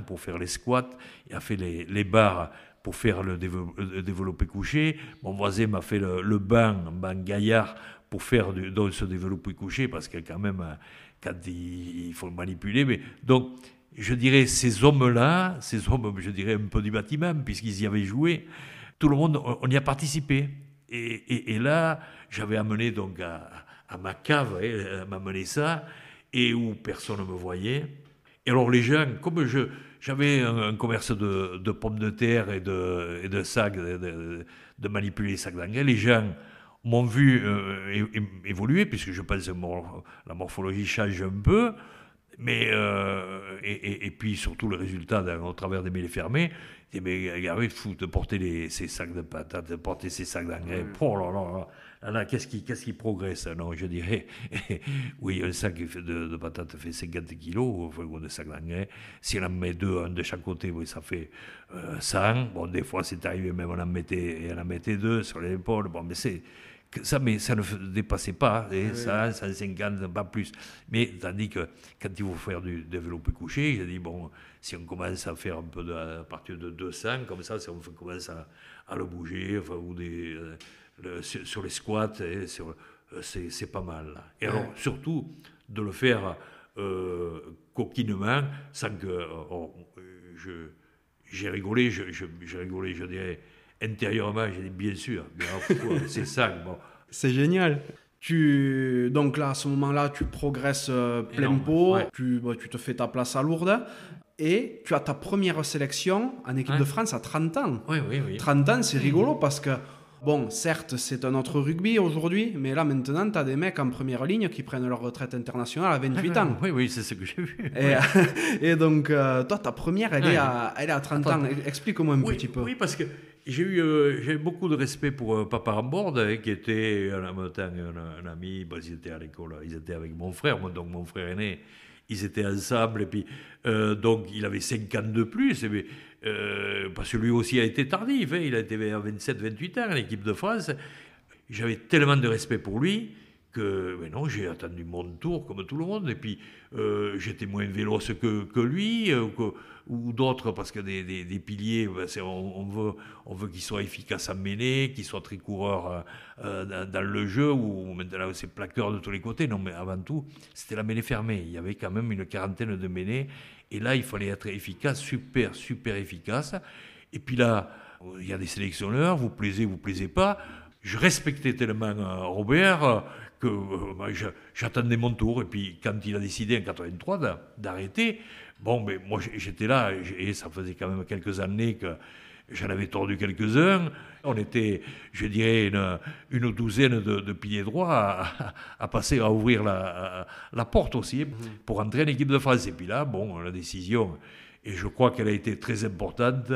pour faire les squats, il a fait les, bars barres pour faire le euh, développé couché. Mon voisin m'a fait le, le bain, gaillard, pour faire du, donc ce développé couché, parce qu'il quand même, euh, faut le manipuler. Mais, donc, je dirais, ces hommes-là, ces hommes, je dirais, un peu du bâtiment, puisqu'ils y avaient joué, tout le monde, on, y a participé. Et, là, j'avais amené donc à, ma cave, elle hein, m'a amené ça, et où personne ne me voyait. Et alors les gens, comme je, j'avais un, commerce de, pommes de terre et de, de sacs, de, manipuler les sacs d'anglais, les gens m'ont vu euh, évoluer, puisque je pense que la morphologie change un peu, mais euh, euh, et, puis surtout le résultat au travers des mêlées fermées, il mais fou de porter les, ces sacs de patates, de porter ces sacs d'engrais. Mm. Oh là là qu'est-ce qui, quest qui progresse Non, je dirais, oui, un sac de, de patates fait 50 kilos, enfin, de sacs d'engrais. Si on en met deux, un de chaque côté, oui, ça fait euh, 100. Bon, des fois, c'est arrivé, même on en mettait, et on en mettait deux sur les épaules. Bon, mais c'est ça, mais ça ne dépassait pas, et hein, ça ça, 150, pas plus. Mais tandis que quand il faut faire du développé couché, j'ai dit, bon, si on commence à faire un peu de, à partir de 200, comme ça, si on commence à, le bouger, enfin, ou des, euh, sur les squats, et hein, sur, euh, c'est, pas mal. Et alors, surtout, de le faire euh, coquinement, sans que. j'ai rigolé, j'ai rigolé, je dirais Intérieurement, j'ai bien sûr, mais c'est ça. Bon. C'est génial. Tu, donc là, à ce moment-là, tu progresses euh, plein pot, tu, bah, tu, te fais ta place à Lourdes et tu as ta première sélection en équipe de France à 30 ans. Oui, oui, oui. 30 ans, c'est rigolo parce que, bon, certes, c'est un autre rugby aujourd'hui, mais là maintenant, tu as des mecs en première ligne qui prennent leur retraite internationale à 28 ah, ans. Oui, oui, c'est ce que j'ai vu. Et, donc, euh, toi, ta première, elle, est, à, elle est à 30 ans. Explique-moi un petit peu. Oui, parce que euh, j'ai eu beaucoup de respect pour euh, Papa Rambord, hein, qui était euh, à la un, ami. ils étaient à l'école, ils étaient avec mon frère, donc mon frère aîné. Ils étaient ensemble, et puis donc il avait 5 ans de plus, et parce que lui aussi a été tardif. Hein, il a été à 27-28 ans L'équipe de France. J'avais tellement de respect pour lui non, j'ai attendu mon tour comme tout le monde, et puis euh, j'étais moins véloce que, lui euh, ou d'autres, parce que des, des, des piliers, ben, on, veut, on veut qu'ils soient efficaces à mêlée, qu'ils soient très coureurs euh, dans, dans, le jeu, ou maintenant c'est plaqueur de tous les côtés. Non, mais avant tout, c'était la mêlée fermée. Il y avait quand même une quarantaine de mêlées, et là, il fallait être efficace, super, super efficace. Et puis là, il y a des sélectionneurs, vous plaisez, vous plaisez pas. Je respectais tellement Robert que euh, j'attendais mon tour. Et puis, quand il a décidé en 83 d'arrêter, bon, mais moi, j'étais là, et ça faisait quand même quelques années que j'en avais tordu quelques-uns. On était, je dirais, une, douzaine de, piliers droits à, passer, à ouvrir la, porte aussi mmh. pour entrer en équipe de France. Et puis là, bon, la décision, et je crois qu'elle a été très importante.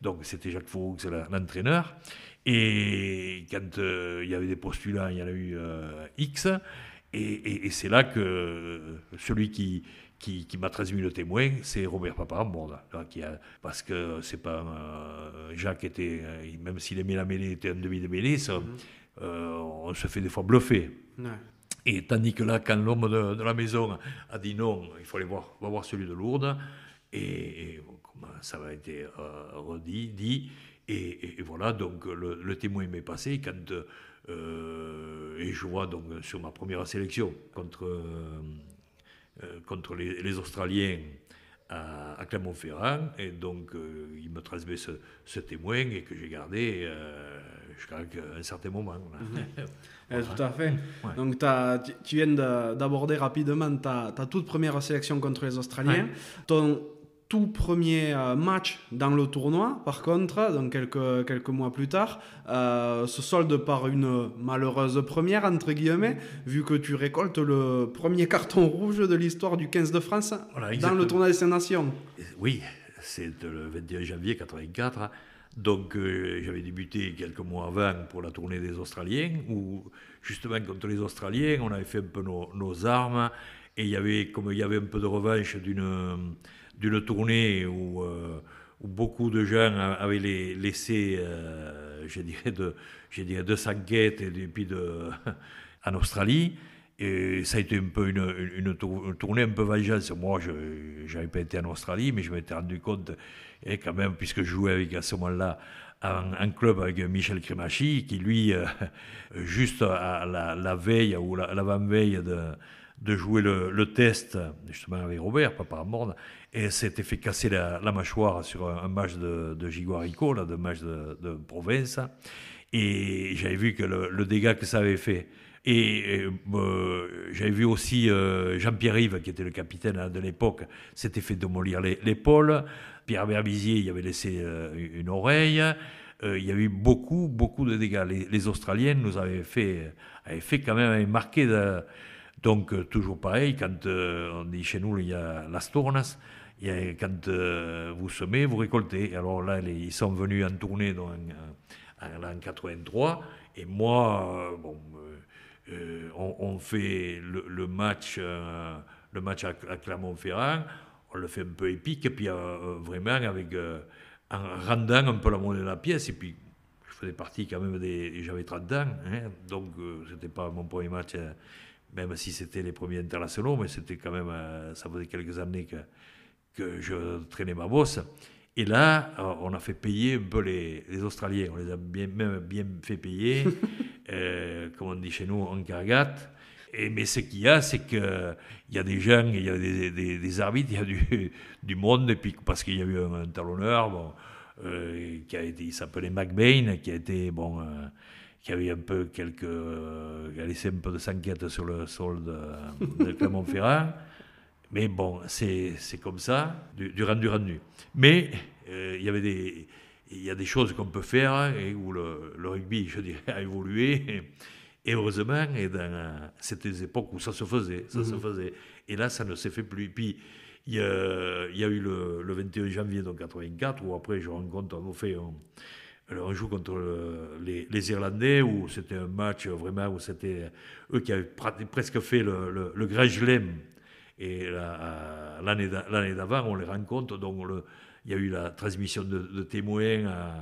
Donc, c'était Jacques Fouroux, l'entraîneur. Et quand euh, il y avait des postulants, il y en a eu euh, X. Et, c'est là que euh, celui qui, qui, m'a transmis le témoin, c'est Robert a parce que c'est pas Jacques était, même s'il aimait la mêlée, était un demi de mêlée, mhm. on se fait des fois bluffer. Et tandis que là, quand l'homme de, la maison a dit non, il faut aller voir, voir celui de Lourdes, et, comment ça va été redit, dit, et, voilà, donc le, témoin m'est passé quand euh, et je vois donc sur ma première sélection contre euh, euh, contre les, Australiens à, Clermont-Ferrand et donc il me transmet ce, ce témoin et que j'ai gardé je jusqu'à un certain moment. Mhm. Eh, tout à fait. Donc tu viens d'aborder rapidement ta, toute première sélection contre les Australiens. Ouais tout premier euh, match dans le tournoi, par contre, donc quelques, quelques mois plus tard, euh, se solde par une malheureuse première, entre guillemets, vu que tu récoltes le premier carton rouge de l'histoire du 15 de France dans le tournoi des Nations. Oui, c'est le 21 janvier 84. Donc euh, j'avais débuté quelques mois avant pour la tournée des Australiens, où justement contre les Australiens, on avait fait un peu nos, nos armes, et il y avait, comme il y avait un peu de revanche d'une d'une tournée euh, où, beaucoup de gens avaient laissé, euh, je dirais, de, je dirais, de puis de, en Australie. Et ça a été un peu une, tournée un peu vengeance. Moi, je n'avais pas été en Australie, mais je m'étais rendu compte, et eh, quand même, puisque je jouais avec, à ce moment-là un club avec Michel Cremachi, qui lui, euh, juste à la, veille ou l'avant-veille de, de, jouer le, test, justement avec Robert, Papa Morde, et s'était fait casser la, mâchoire sur un, match de, de un là, de match de, de province. Et j'avais vu que le, dégât que ça avait fait. Et, euh, j'avais vu aussi euh, Jean-Pierre Yves, qui était le capitaine hein, de l'époque, s'était fait démolir l'épaule. Pierre Berbizier, il avait laissé euh, une oreille. il y avait eu beaucoup, beaucoup de dégâts. Les, Australiennes nous avaient fait, fait quand même marquer. De, donc, euh, toujours pareil, quand euh, on dit chez nous, il y a las y a quand euh, vous semez, vous récoltez. Alors là, ils sont venus en tournée dans, en, 1983, 83. Et moi, bon, on, fait le, match, le match à, Clermont-Ferrand. On le fait un peu épique, et puis vraiment avec, en rendant un peu la monnaie de la pièce. Et puis, je faisais partie quand même des. J'avais 30 ans, hein, donc c'était pas mon premier match même si c'était les premiers internationaux, mais c'était quand même, euh, ça faisait quelques années que, que je traînais ma bosse. Et là, euh, on a fait payer un peu les, Australiens, on les a bien, même bien fait payer, euh, comme on dit chez nous, en cargate. Et, mais ce qu'il y a, c'est qu'il y a des gens, il y a des, arbitres, il y a du, du monde, et parce qu'il y a eu un, talonneur qui a été, il s'appelait McBain, qui a été bon, qui avait un peu quelques. Euh, a laissé un peu de s'enquête sur le sol de, Clermont-Ferrand. Mais bon, c'est comme ça, du, rendu rendu. Mais euh, il y avait des. Il y a des choses qu'on peut faire hein, et où le, rugby, je dirais, a évolué. Et, heureusement, et dans, c'était des époques où ça se faisait, ça se mmh. faisait. Et là, ça ne s'est fait plus. Puis, il y, a, eu le, 21 janvier 1984, où après je rencontre en effet on joue contre euh, les, Irlandais, où c'était un match euh, vraiment où c'était euh, eux qui avaient presque fait le, le, le Et l'année d'avant, on les rencontre. Donc, il y a eu la transmission de, de témoins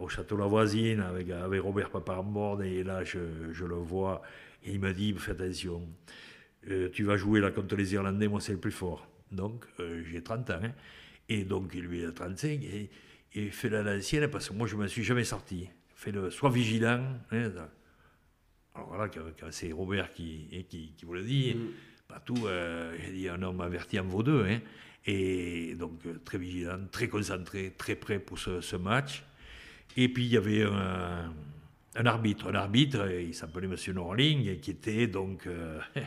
au château La Voisine avec, avec Robert Paparmorne. Et là, je, le vois. Et il me dit Fais attention, tu vas jouer là contre les Irlandais, moi, c'est le plus fort. Donc, j'ai 30 ans. Hein. Et donc, lui, il a 35. Et et fais-la à parce que moi, je ne me suis jamais sorti. Fais-le, sois vigilant. Hein, Alors voilà, c'est Robert qui, hein, qui, qui vous l'a dit, hein, mm. Partout, euh, j'ai dit un homme averti en vaut deux. Hein. Et donc, euh, très vigilant, très concentré, très prêt pour ce, ce match. Et puis, il y avait un, arbitre. Un arbitre, euh, il s'appelait M. Norling, qui était donc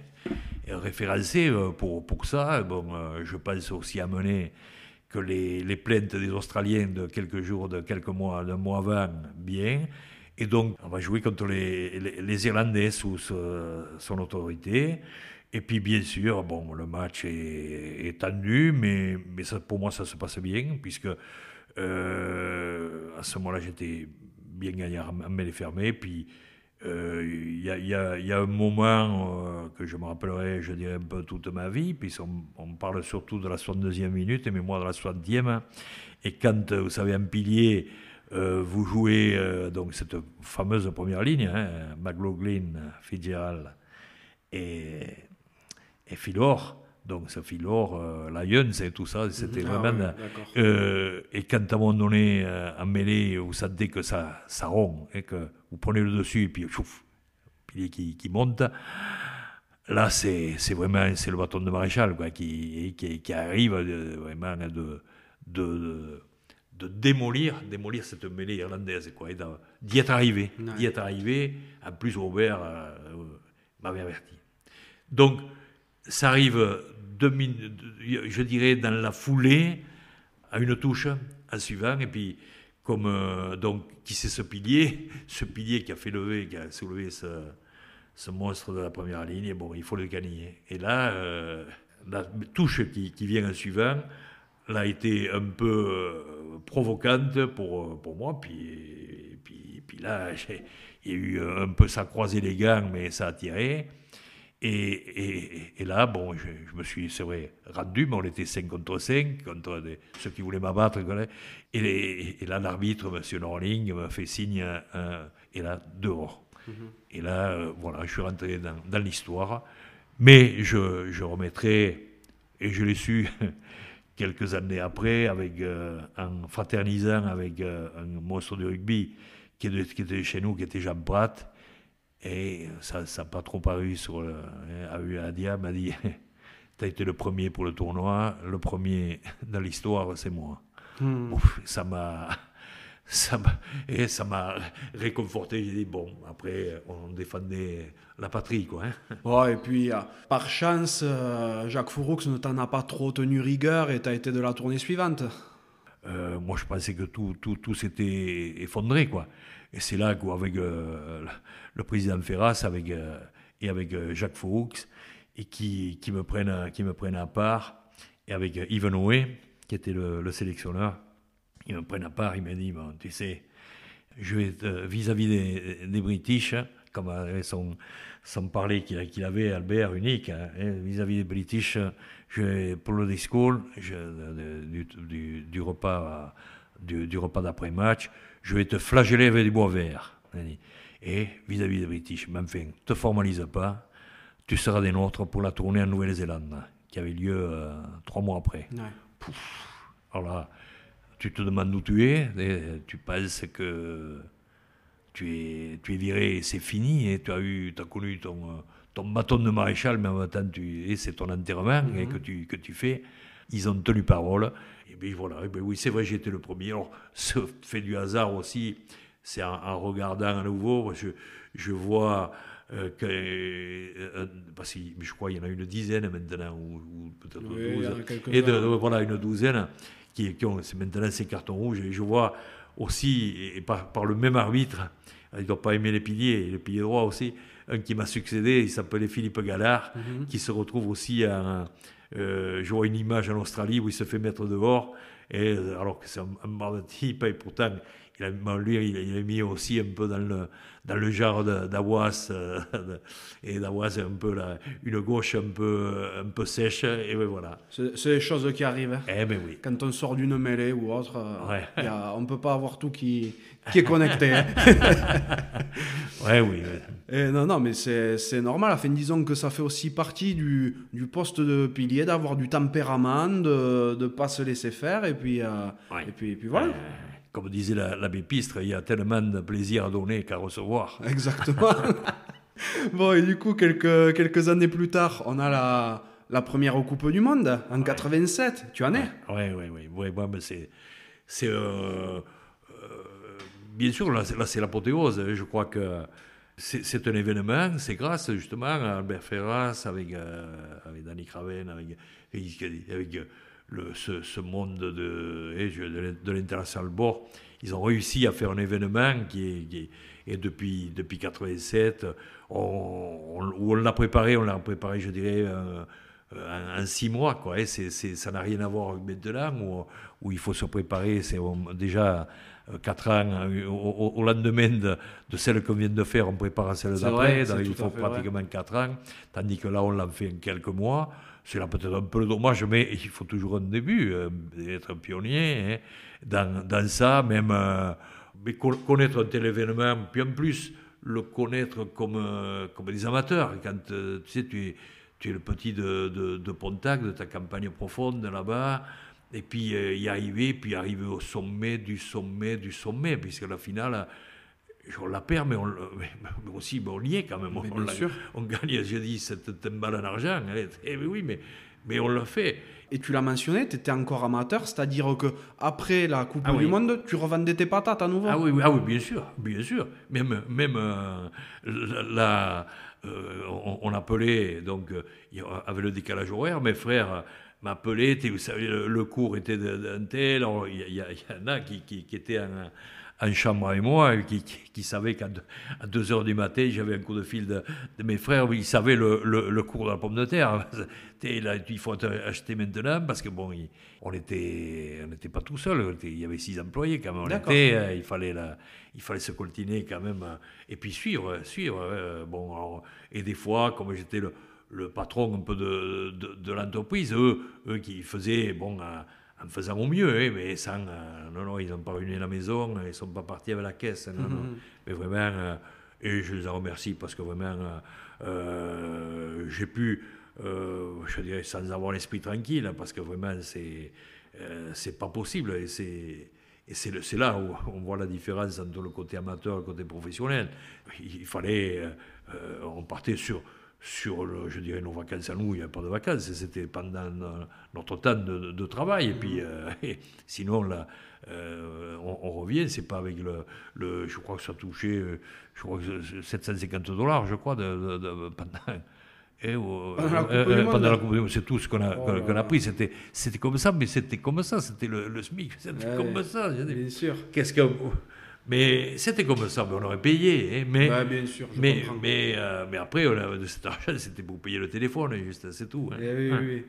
référencé pour, pour ça. Bon, je pense aussi à mener que les, plaintes des Australiens de quelques jours, de quelques mois, d'un mois avant, bien. Et donc, on va jouer contre les, Irlandais sous son autorité. Et puis, bien sûr, bon, le match est, tendu, mais, mais pour moi, ça se passe bien, puisque euh, à ce moment-là, j'étais bien gagné à main fermé Puis, il euh, y, a un moment euh, que je me rappellerai, je dirais, un peu toute ma vie, puisqu'on on parle surtout de la 62e minute, mais moi de la 60e. Et quand, euh, vous savez, un pilier, vous jouez donc cette fameuse première ligne, hein, McLaughlin, Fitzgerald et, et Philor, donc ça Laure, euh, la c'est et tout ça, c'était ah vraiment. Euh, euh, et quand à un moment donné, en mêlée, vous sentez que ça, ça rompt, et hein, que vous prenez le dessus, et puis chouf, pilier qui, qui monte là, c'est vraiment c'est le bâton de maréchal quoi, qui, qui, qui arrive vraiment hein, de, de, de, démolir, démolir cette mêlée irlandaise, quoi, d'y être arrivé. D'y être arrivé, en plus Robert m'avait averti. Donc, ça arrive je dirais dans la foulée, à une touche, en suivant, et puis comme euh, donc qui c'est ce pilier, ce pilier qui a fait lever, qui a soulevé ce, monstre de la première ligne, et bon, il faut le gagner. Et là, euh, la touche qui, vient en suivant, l'a été un peu euh, provocante pour, pour moi, puis, puis, puis là, il y a eu un peu ça croisé les gants, mais ça a tiré. Et, là, bon, je, me suis, c'est vrai, rendu, mais on était 5 contre 5, contre ceux qui voulaient m'abattre. Et, là, l'arbitre, M. Norling, m'a fait signe, et là, dehors. Mhm. Et là, euh, voilà, je suis rentré dans, l'histoire. Mais je, remettrai, et je l'ai su quelques années après, avec, euh, en fraternisant avec euh, un monstre de rugby qui était, qui était, chez nous, qui était Jean Pratt, et ça n'a pas trop paru sur le, a eu m'a dit tu as été le premier pour le tournoi, le premier dans l'histoire, c'est moi. Hmm. ça m'a. et ça m'a réconforté. J'ai dit, bon, après, on défendait la patrie, quoi. Hein. et puis, euh, par chance, euh, Jacques Fouroux ne t'en a pas trop tenu rigueur et t'as été de la tournée suivante. Euh, moi, je pensais que tout, tout, tout s'était effondré, quoi. Et c'est là qu'avec euh, le président Ferras avec, euh, et avec euh, Jacques Faux, et qui, qui, me prennent, qui me prennent à part, et avec Yves Noé, qui était le, sélectionneur, ils me prennent à part, il m'a dit « tu sais, je vis-à-vis des, des hein, comme son, parler qu'il avait, Albert, unique, hein, hein, vis-à-vis des British, je, pour le discours du, repas, du repas d'après-match, je vais te flageller avec du bois vert. Et vis-à-vis des British, mais enfin, te formalise pas, tu seras des nôtres pour la tournée en Nouvelle-Zélande, qui avait lieu euh, trois mois après. Alors là, tu te demandes où tu es, tu penses que tu es, tu viré c'est fini, et tu as, eu, as connu ton, euh, ton bâton de maréchal, mais en même temps, tu, c'est ton enterrement et mhm. que, tu, que tu fais ils ont tenu parole. Et bien voilà, ben oui, c'est vrai, j'étais le premier. Alors, ce fait du hasard aussi, c'est en, regardant à nouveau, je, vois euh, que, euh, je crois qu'il y en a une dizaine maintenant, ou, peut-être une douzaine. et voilà, une douzaine qui, qui ont maintenant ces cartons rouges, et je vois aussi, et par, le même arbitre, il ne doit pas aimer les piliers, les piliers droits aussi, un qui m'a succédé, il s'appelait Philippe Gallard, mhm. qui se retrouve aussi à, euh, je vois une image en Australie où il se fait mettre dehors, et, euh, alors que c'est un, un, mardi, pas pourtant, lui, il, est mis aussi un peu dans le, dans le genre d'Awas. Euh, et d'Awas c'est un peu une gauche un peu, un peu sèche. Et ben voilà. C'est des choses qui arrivent. Hein. Eh ben oui. Quand on sort d'une mêlée ou autre, euh, on ne peut pas avoir tout qui, qui est connecté. Hein. ouais, oui. non, non, mais c'est normal. Enfin, disons que ça fait aussi partie du, du poste de pilier d'avoir du tempérament, de ne pas se laisser faire. Et puis, euh, et puis, et puis voilà comme disait l'abbé Pistre, il y a tellement de plaisir à donner qu'à recevoir. Exactement. bon, et du coup, quelques, quelques années plus tard, on a la, la première Coupe du Monde en 87. Tu en es Oui, oui, oui. Ouais, moi, ben, c'est. c'est euh, euh, bien sûr, là, c'est l'apothéose. Hein. Je crois que c'est un événement, c'est grâce justement à Albert Ferras, avec, euh, avec Danny Craven, avec ce, monde de, eh, de, l'international bord, ils ont réussi à faire un événement qui est, et depuis depuis 87, on, on, l'a préparé, on l'a préparé, je dirais. un euh, en, six mois. Quoi. ça n'a rien à voir avec Bedelan où, où il faut se préparer. C'est déjà euh, quatre ans euh, au, lendemain de, de celle qu'on vient de faire, on prépare celle d'après. Il faut pratiquement quatre ans, tandis que là, on l'a fait en quelques mois c'est là peut-être un peu dommage, mais il faut toujours un début, euh, être un pionnier hein. dans, dans, ça, même euh, mais connaître un tel événement, puis en plus le connaître comme, euh, comme des amateurs. Quand tu sais, tu es, tu es le petit de, de, de, Pontac, de ta campagne profonde là-bas, et puis y arriver, puis arriver au sommet du sommet du sommet, puisque la finale on la perd, mais, on, aussi, on y est quand même. on, on gagne, je dis, cette balle en argent. Eh, eh, oui, mais, mais on l'a fait. Et tu l'as mentionné, tu étais encore amateur, c'est-à-dire que après la Coupe ah du Monde, tu revendais tes patates à nouveau. Ah oui, ah bien sûr, bien sûr. Même, même euh, euh, on, appelait, donc, euh, il y avait le décalage horaire, mes frères m'appelaient, vous savez, le, cours était d'un tel, il y, en a qui, qui, qui étaient en chambre et moi, qui, qui, savait qu'à 2 heures du matin, j'avais un coup de fil de, mes frères, ils savaient le, le, cours de la pomme de terre. là, il faut acheter maintenant, parce que bon, on n'était on pas tout seul, il y avait six employés quand même. On était, euh, il, fallait la, il fallait se coltiner quand même, euh, et puis suivre, suivre. Hein. bon, et des fois, comme j'étais le, patron un peu de, l'entreprise, eux, eux qui faisaient, bon, en faisant au mieux, hein, mais sans. Euh, non, non, ils n'ont pas ruiné la maison, ils ne sont pas partis avec la caisse. Non, non. Mhm. Mais vraiment, euh, et je les en remercie parce que vraiment, euh, j'ai pu, je dirais, sans avoir l'esprit tranquille, hein, parce que vraiment, c'est c'est pas possible. Et c'est. Et c'est là où on voit la différence entre le côté amateur et le côté professionnel. Il fallait. on partait sur, sur, je dirais, nos vacances à nous, il n'y avait pas de vacances, c'était pendant euh, notre temps de, travail. Et puis, euh, sinon, là, euh, on, revient, c'est pas avec le, le, Je crois que ça touchait je crois que 750 dollars, je crois, de, pendant. Et, pendant la Coupe c'est tout ce qu'on a, oh pris. C'était, c'était comme ça, mais c'était comme ça, c'était le, SMIC, c'était comme ça. Bien sûr. Qu'est-ce que mais c'était comme ça, mais on aurait payé. Hein, mais, bah, bien sûr, je mais, comprends. mais, euh, mais après, de cet argent, c'était pour payer le téléphone, hein, juste, c'est tout. Hein. Eh oui, oui,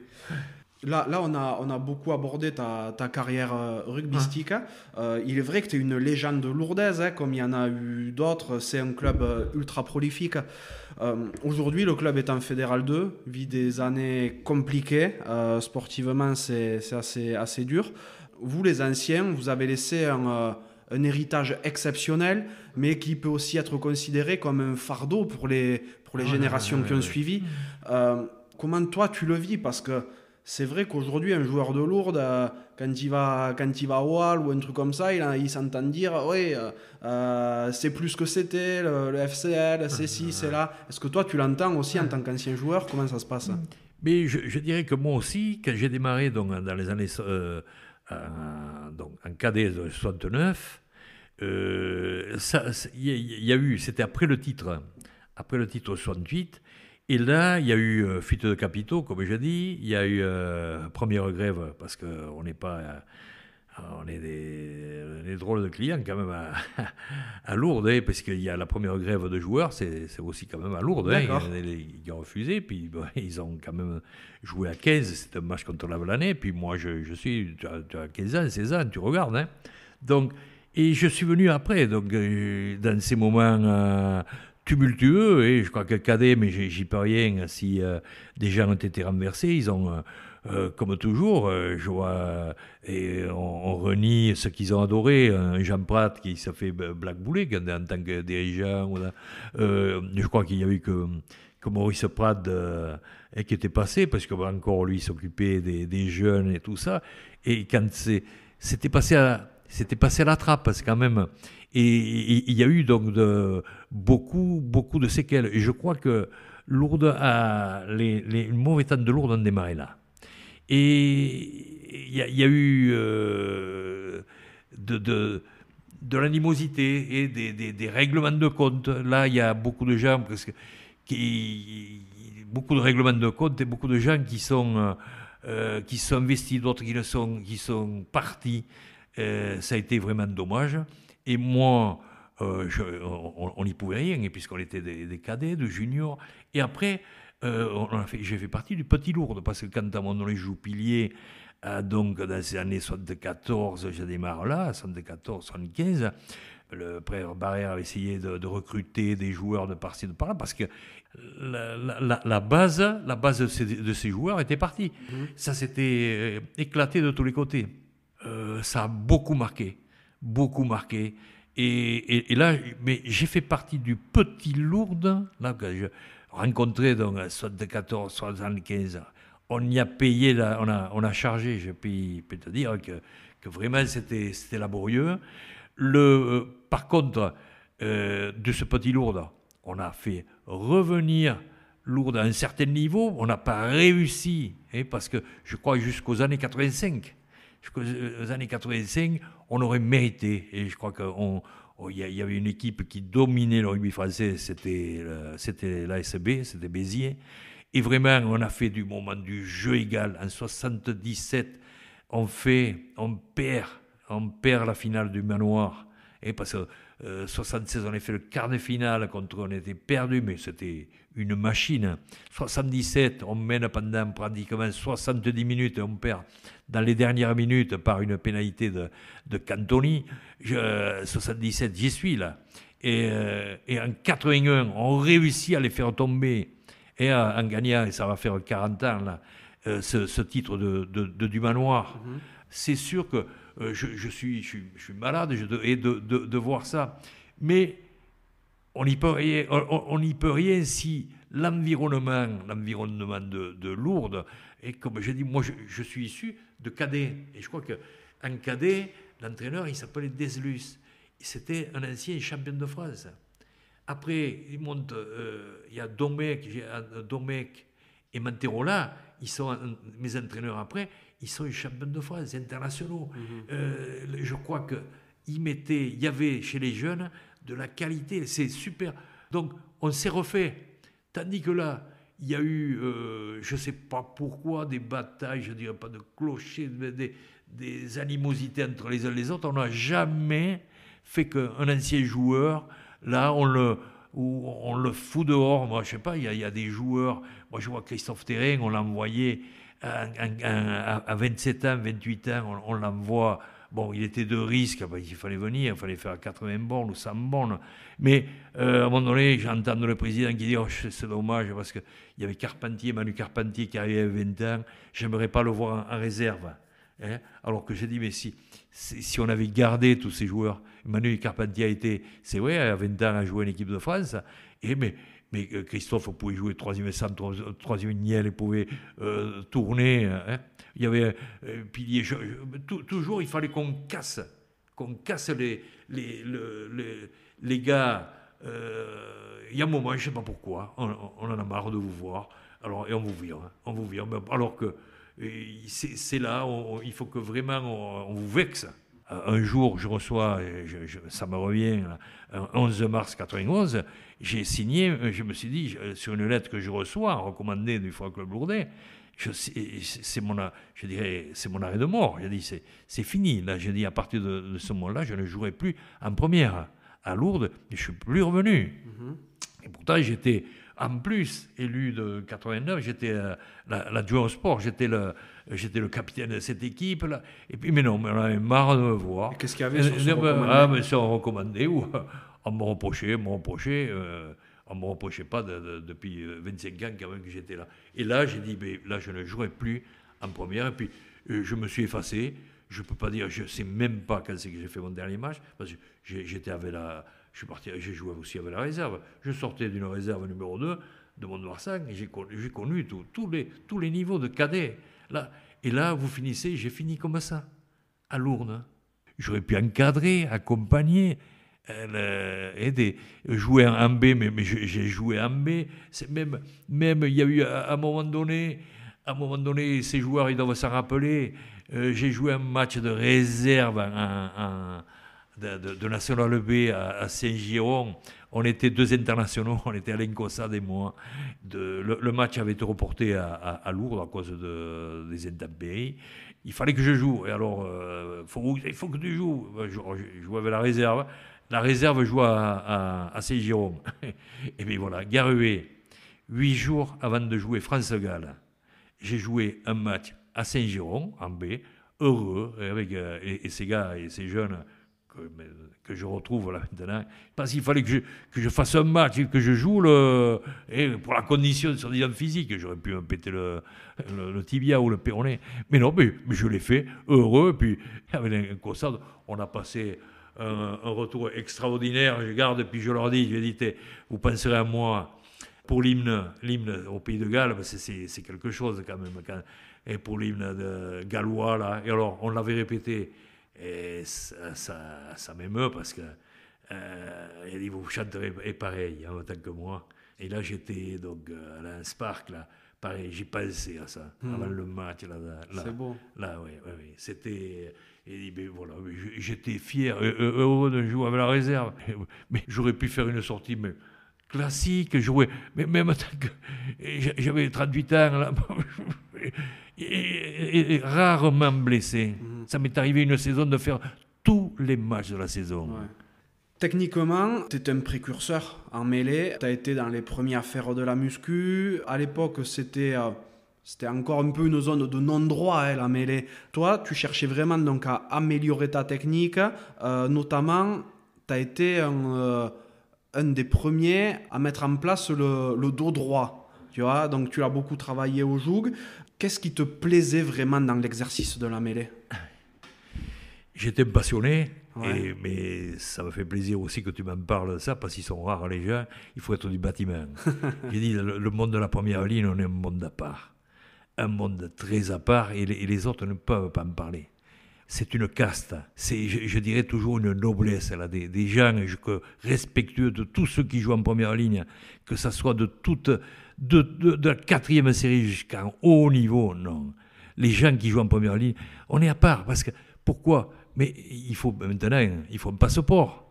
Là, là on, a, on a beaucoup abordé ta, ta carrière euh, rugbystique. Hein. Euh, il est vrai que tu es une légende lourdaise, hein, comme il y en a eu d'autres. C'est un club ultra prolifique. Aujourd'hui, le club est en Fédéral 2, vit des années compliquées. sportivement, c'est assez, assez dur. Vous, les anciens, vous avez laissé un un héritage exceptionnel, mais qui peut aussi être considéré comme un fardeau pour les, pour les générations qui ont suivi. Euh, comment toi tu le vis Parce que c'est vrai qu'aujourd'hui, un joueur de Lourdes, euh, quand, il va, quand il va au wall ou un truc comme ça, il, il s'entend dire Oui, euh, c'est plus que c'était, le, FCL, c'est ci, c'est là. Est-ce que toi, tu l'entends aussi en tant qu'ancien joueur Comment ça se passe Mais je, dirais que moi aussi, quand j'ai démarré donc, dans les années. Euh, donc, en cadet 69, euh, il y, a eu, c'était après le titre, hein. après le titre 68, et là, il y a eu euh, fuite de capitaux, comme je dis. il y a eu euh, première grève, parce qu'on n'est pas... on est des, des, drôles de clients quand même à, Lourdes, hein, parce qu'il y a la première grève de joueurs, c'est aussi quand même à Lourdes. Hein. ils, ont refusé, puis ils ont quand même joué à 15, C'était un match contre la l'année, puis moi je, suis, tu 15 ans, 16 ans, tu regardes. Donc et je suis venu après, donc euh, dans ces moments euh, tumultueux, et je crois que Cadet, mais j'y peux rien, si euh, des gens ont été renversés, ils ont, comme toujours, je vois, et on, renie ce qu'ils ont adoré, Jean Pratt qui s'est fait black blackbouler en tant que dirigeant, je crois qu'il y a eu que Maurice Pratt qui était passé, parce que encore lui s'occupait des, des, jeunes et tout ça. Et quand c'était passé à, c'était passé la trappe, c'est quand même. Et il y a eu donc de, beaucoup, beaucoup de séquelles. Et je crois que Lourdes a, les, les mauvais temps de Lourdes ont démarré là. Et il y, a eu euh, de, de, l'animosité et des, des, règlements de compte. Là, il y a beaucoup de gens, parce que, qui, beaucoup de règlements de compte et beaucoup de gens qui sont, euh, euh, qui sont investis, d'autres qui, sont, qui sont partis. Euh, ça a été vraiment dommage. Et moi, euh, on n'y pouvait rien, hein, puisqu'on était des, cadets, de juniors. Et après, euh, j'ai fait partie du petit lourd, parce que quand à mon nom, les pilier donc dans ces années 74, j'ai démarre là, 74, 75, le frère Barrière avait essayé de, recruter des joueurs de par-ci, de par-là, parce que la, base, la base de ces, joueurs était partie. Mmh. Ça s'était éclaté de tous les côtés ça a beaucoup marqué, beaucoup marqué. Et, là, mais j'ai fait partie du petit Lourdes, là, que j'ai rencontré dans 74, 75. On y a payé, on, a, on a chargé, je peux, te dire que, que vraiment c'était laborieux. Le, euh, par contre, euh, de ce petit Lourdes, on a fait revenir Lourdes à un certain niveau. On n'a pas réussi, hein, parce que je crois jusqu'aux années 85 jusqu'aux euh, années 85, on aurait mérité. Et je crois qu'il il y, avait une équipe qui dominait le rugby français, c'était l'ASB, c'était Béziers. Et vraiment, on a fait du moment du jeu égal. En 77, on fait, on perd, on perd la finale du manoir. Et parce que 76, on a fait le quart de finale contre, on était perdu, mais c'était une machine. 77, on mène pendant pratiquement 70 minutes et on perd dans les dernières minutes par une pénalité de, de Cantoni. 77, j'y suis là. Et, euh, et, en 81, on réussit à les faire tomber et en gagnant, et ça va faire 40 ans là, euh, ce, titre de, de, manoir mm-hmm. C'est sûr que euh, je, suis, je, suis, malade, je, et de, voir ça. Mais on n'y peut rien, on, peut rien si l'environnement, l'environnement de, Lourdes, et comme je dit, moi je, suis issu de cadet, et je crois qu'en cadet, l'entraîneur, il s'appelait Deslus. C'était un ancien champion de France. Après, il monte, euh, il y a Domecq, euh, Domecq et Manterola, ils sont mes entraîneurs après, ils sont champions de France, internationaux. Mhm. Euh, je crois qu'il il y avait chez les jeunes de la qualité, c'est super. Donc on s'est refait. Tandis que là, il y a eu, euh, je ne sais pas pourquoi, des batailles, je ne dirais pas de clochers, des, animosités entre les uns et les autres. On n'a jamais fait qu'un ancien joueur, là, on le, on le fout dehors. Moi, je ne sais pas, il y, a, y, a des joueurs. Moi, je vois Christophe Terrain, on l'a envoyé à, 27 ans, 28 ans, on, l'envoie. Bon, il était de risque, il fallait venir, il fallait faire 80 bornes ou 100 bornes. Mais euh, à un moment donné, j'entends le président qui dit oh, c'est dommage parce qu'il y avait Carpentier, Manu Carpentier qui arrivait à 20 ans, j'aimerais pas le voir en, réserve. Hein. Alors que j'ai dit mais si, si, on avait gardé tous ces joueurs, Manu Carpentier a été, c'est vrai, à 20 ans, a joué en équipe de France, et, mais mais euh, Christophe pouvait jouer troisième centre, troisième Niel, il pouvait tourner. Hein. Il y avait euh, pilier. toujours, il fallait qu'on casse, qu'on casse les, les, les gars. Euh, il y a un moment, je ne sais pas pourquoi, on, en a marre de vous voir. Alors, et on vous vire, hein. on vous Alors que c'est là, il faut que vraiment on vous vexe un jour, je reçois, ça me revient, 11 mars 91, j'ai signé, je me suis dit, sur une lettre que je reçois, recommandée du Franck Club c'est mon, je dirais, c'est mon arrêt de mort. J'ai dit, c'est fini. Là, j'ai dit, à partir de, ce moment-là, je ne jouerai plus en première à Lourdes. Je suis plus revenu. Mm-hmm. Et pourtant, j'étais en plus élu de 89. J'étais euh, l'adjoint la, au sport. J'étais le j'étais le capitaine de cette équipe. Là. Et puis, mais non, mais on avait marre de me voir. Qu'est-ce qu'il y avait sur euh, euh, recommandé Ah, mais ça, ou on me reprochait, on me reprochait. Euh, on ne me reprochait pas depuis 25 ans quand même que j'étais là. Et là, j'ai dit, mais là, je ne jouerai plus en première. Et puis, je me suis effacé. Je ne peux pas dire, je ne sais même pas quand c'est que j'ai fait mon dernier match, parce que j'étais avec la... Je suis parti, j'ai joué aussi avec la réserve. Je sortais d'une réserve numéro 2 de mont noir et j'ai connu, tous les, tous les niveaux de cadets et là, vous finissez, j'ai fini comme ça, à Lourdes. Hein. J'aurais pu encadrer, accompagner, euh, aider, jouer en B, mais, j'ai joué en B. Même, même, il y a eu à un moment donné, à un moment donné, ces joueurs, ils doivent s'en rappeler. Euh, j'ai joué un match de réserve de, de, National B à, à Saint-Giron. On était deux internationaux, on était à Cossade et moi. le, match avait été reporté à, Lourdes à cause de, des intempéries. Il fallait que je joue. Et alors, euh, il faut que tu joues. Je, jouais avec la réserve. La réserve joue à, Saint-Jérôme. et bien voilà, Garué, huit jours avant de jouer France-Galles, j'ai joué un match à Saint-Jérôme, en B, heureux, avec, euh, et ces gars et ces jeunes que, je retrouve là maintenant. Parce qu'il fallait que je, que je, fasse un match, que je joue le, et pour la condition soi-disant physique. J'aurais pu me péter le, tibia ou le péroné. Mais non, mais, mais je l'ai fait, heureux. Puis avec un concert, on a passé un, retour extraordinaire. Je garde, puis je leur dis, je dis, vous penserez à moi pour l'hymne, l'hymne au Pays de Galles, c'est, quelque chose quand même. et pour l'hymne gallois, là. Et alors, on l'avait répété et ça, ça, m'émeut parce que euh, dit Vous chanterez et pareil en hein, tant que moi. Et là, j'étais donc euh, à la Spark, là. Pareil, j'y pensais à ça, hmm. avant le match. Là, là, C'est bon. Là, oui, oui, C'était. voilà, j'étais fier, heureux de jouer avec la réserve. Mais j'aurais pu faire une sortie mais classique, jouer. Mais même tant que j'avais 38 ans, là, et, rarement blessé. Hmm. Ça m'est arrivé une saison de faire tous les matchs de la saison. Techniquement, tu un précurseur en mêlée. Tu as été dans les premiers à de la muscu. À l'époque, euh, c'était. encore un peu une zone de non-droit, hein, la mêlée. Toi, tu cherchais vraiment donc à améliorer ta technique. Euh, notamment, tu as été euh, un, des premiers à mettre en place le, le dos droit. Tu vois, donc tu as beaucoup travaillé au joug. Qu'est-ce qui te plaisait vraiment dans l'exercice de la mêlée J'étais passionné, et, mais ça me fait plaisir aussi que tu m'en parles de ça, parce qu'ils sont rares les gens, il faut être du bâtiment. J'ai dit, le, monde de la première ligne, on est un monde à part. Un monde très à part, et les, autres ne peuvent pas me parler. C'est une caste, c'est, je, dirais toujours une noblesse, là, des, des gens que, respectueux de tous ceux qui jouent en première ligne, que ça soit de toute, de, de, la quatrième série jusqu'à haut niveau, non. Les gens qui jouent en première ligne, on est à part, parce que, pourquoi mais il faut maintenant, il faut un passeport.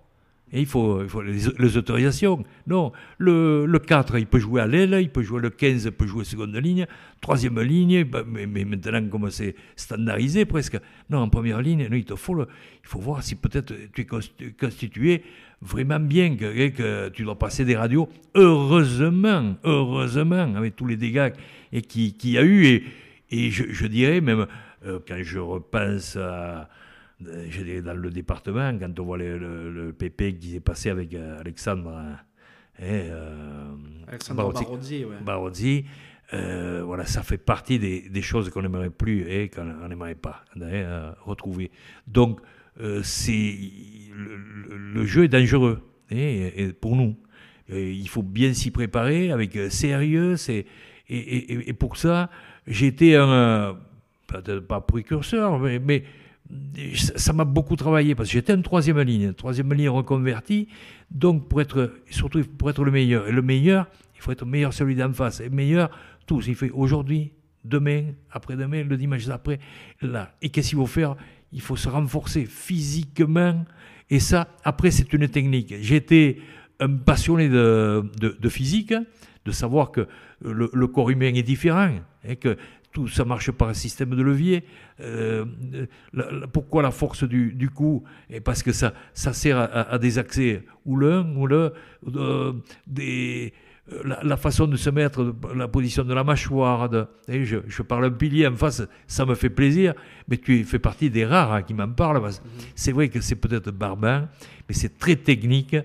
Et il faut, il faut les, autorisations. Non, le, le, 4, il peut jouer à l'aile, il peut jouer le 15, il peut jouer seconde ligne, troisième ligne, bah, mais, mais maintenant, comme c'est standardisé presque, non, en première ligne, non, il te faut, il faut voir si peut-être tu es constitué vraiment bien, que, que, tu dois passer des radios. Heureusement, heureusement, avec tous les dégâts qu'il qui y a eu, et, et je, je dirais même, euh, quand je repense à euh, dans le département, quand on voit le, le, PP qui s'est passé avec euh, Alexandre, euh, hein, Barozzi, voilà, ça fait partie des, choses qu'on n'aimerait plus et qu'on n'aimerait pas hein, retrouver. Donc, c'est le, jeu est dangereux hein, et, pour nous. il faut bien s'y préparer avec sérieux. Et, et, pour ça, j'étais un, peut-être pas précurseur, mais ça m'a beaucoup travaillé parce que j'étais en troisième ligne, troisième ligne reconverti. Donc, pour être, surtout pour être le meilleur, et le meilleur, il faut être meilleur celui d'en face, et meilleur tous. Il fait aujourd'hui, demain, après-demain, le dimanche après, là. Et qu'est-ce qu'il faut faire Il faut se renforcer physiquement. Et ça, après, c'est une technique. J'étais un passionné de, de, physique, de savoir que le, le corps humain est différent, et hein, que tout ça marche par un système de levier. Euh, pourquoi la force du, du coup Et Parce que ça, ça sert à, des accès ou l'un ou le euh, des euh, la, façon de se mettre, la position de la mâchoire. et je, parle un pilier en face, ça me fait plaisir, mais tu fais partie des rares hein, qui m'en parlent. Mhm. C'est vrai que c'est peut-être barbin, mais c'est très technique.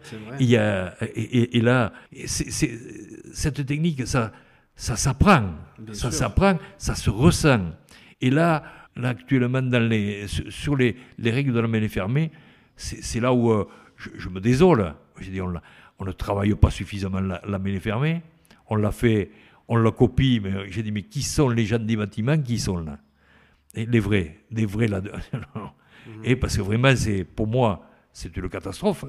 Il y a, et, là, cette technique, ça, ça s'apprend, ça s'apprend, ça se ressent. Et là, actuellement, dans les, sur les, règles de la mêlée fermée, c'est là où euh, je, me désole. J'ai dit, on, ne travaille pas suffisamment la, mêlée fermée. On l'a fait, on la copie, mais j'ai dit, mais qui sont les gens des bâtiments qui sont là Les vrais, les vrais là mhm. Et parce que vraiment, c'est pour moi, c'est une catastrophe.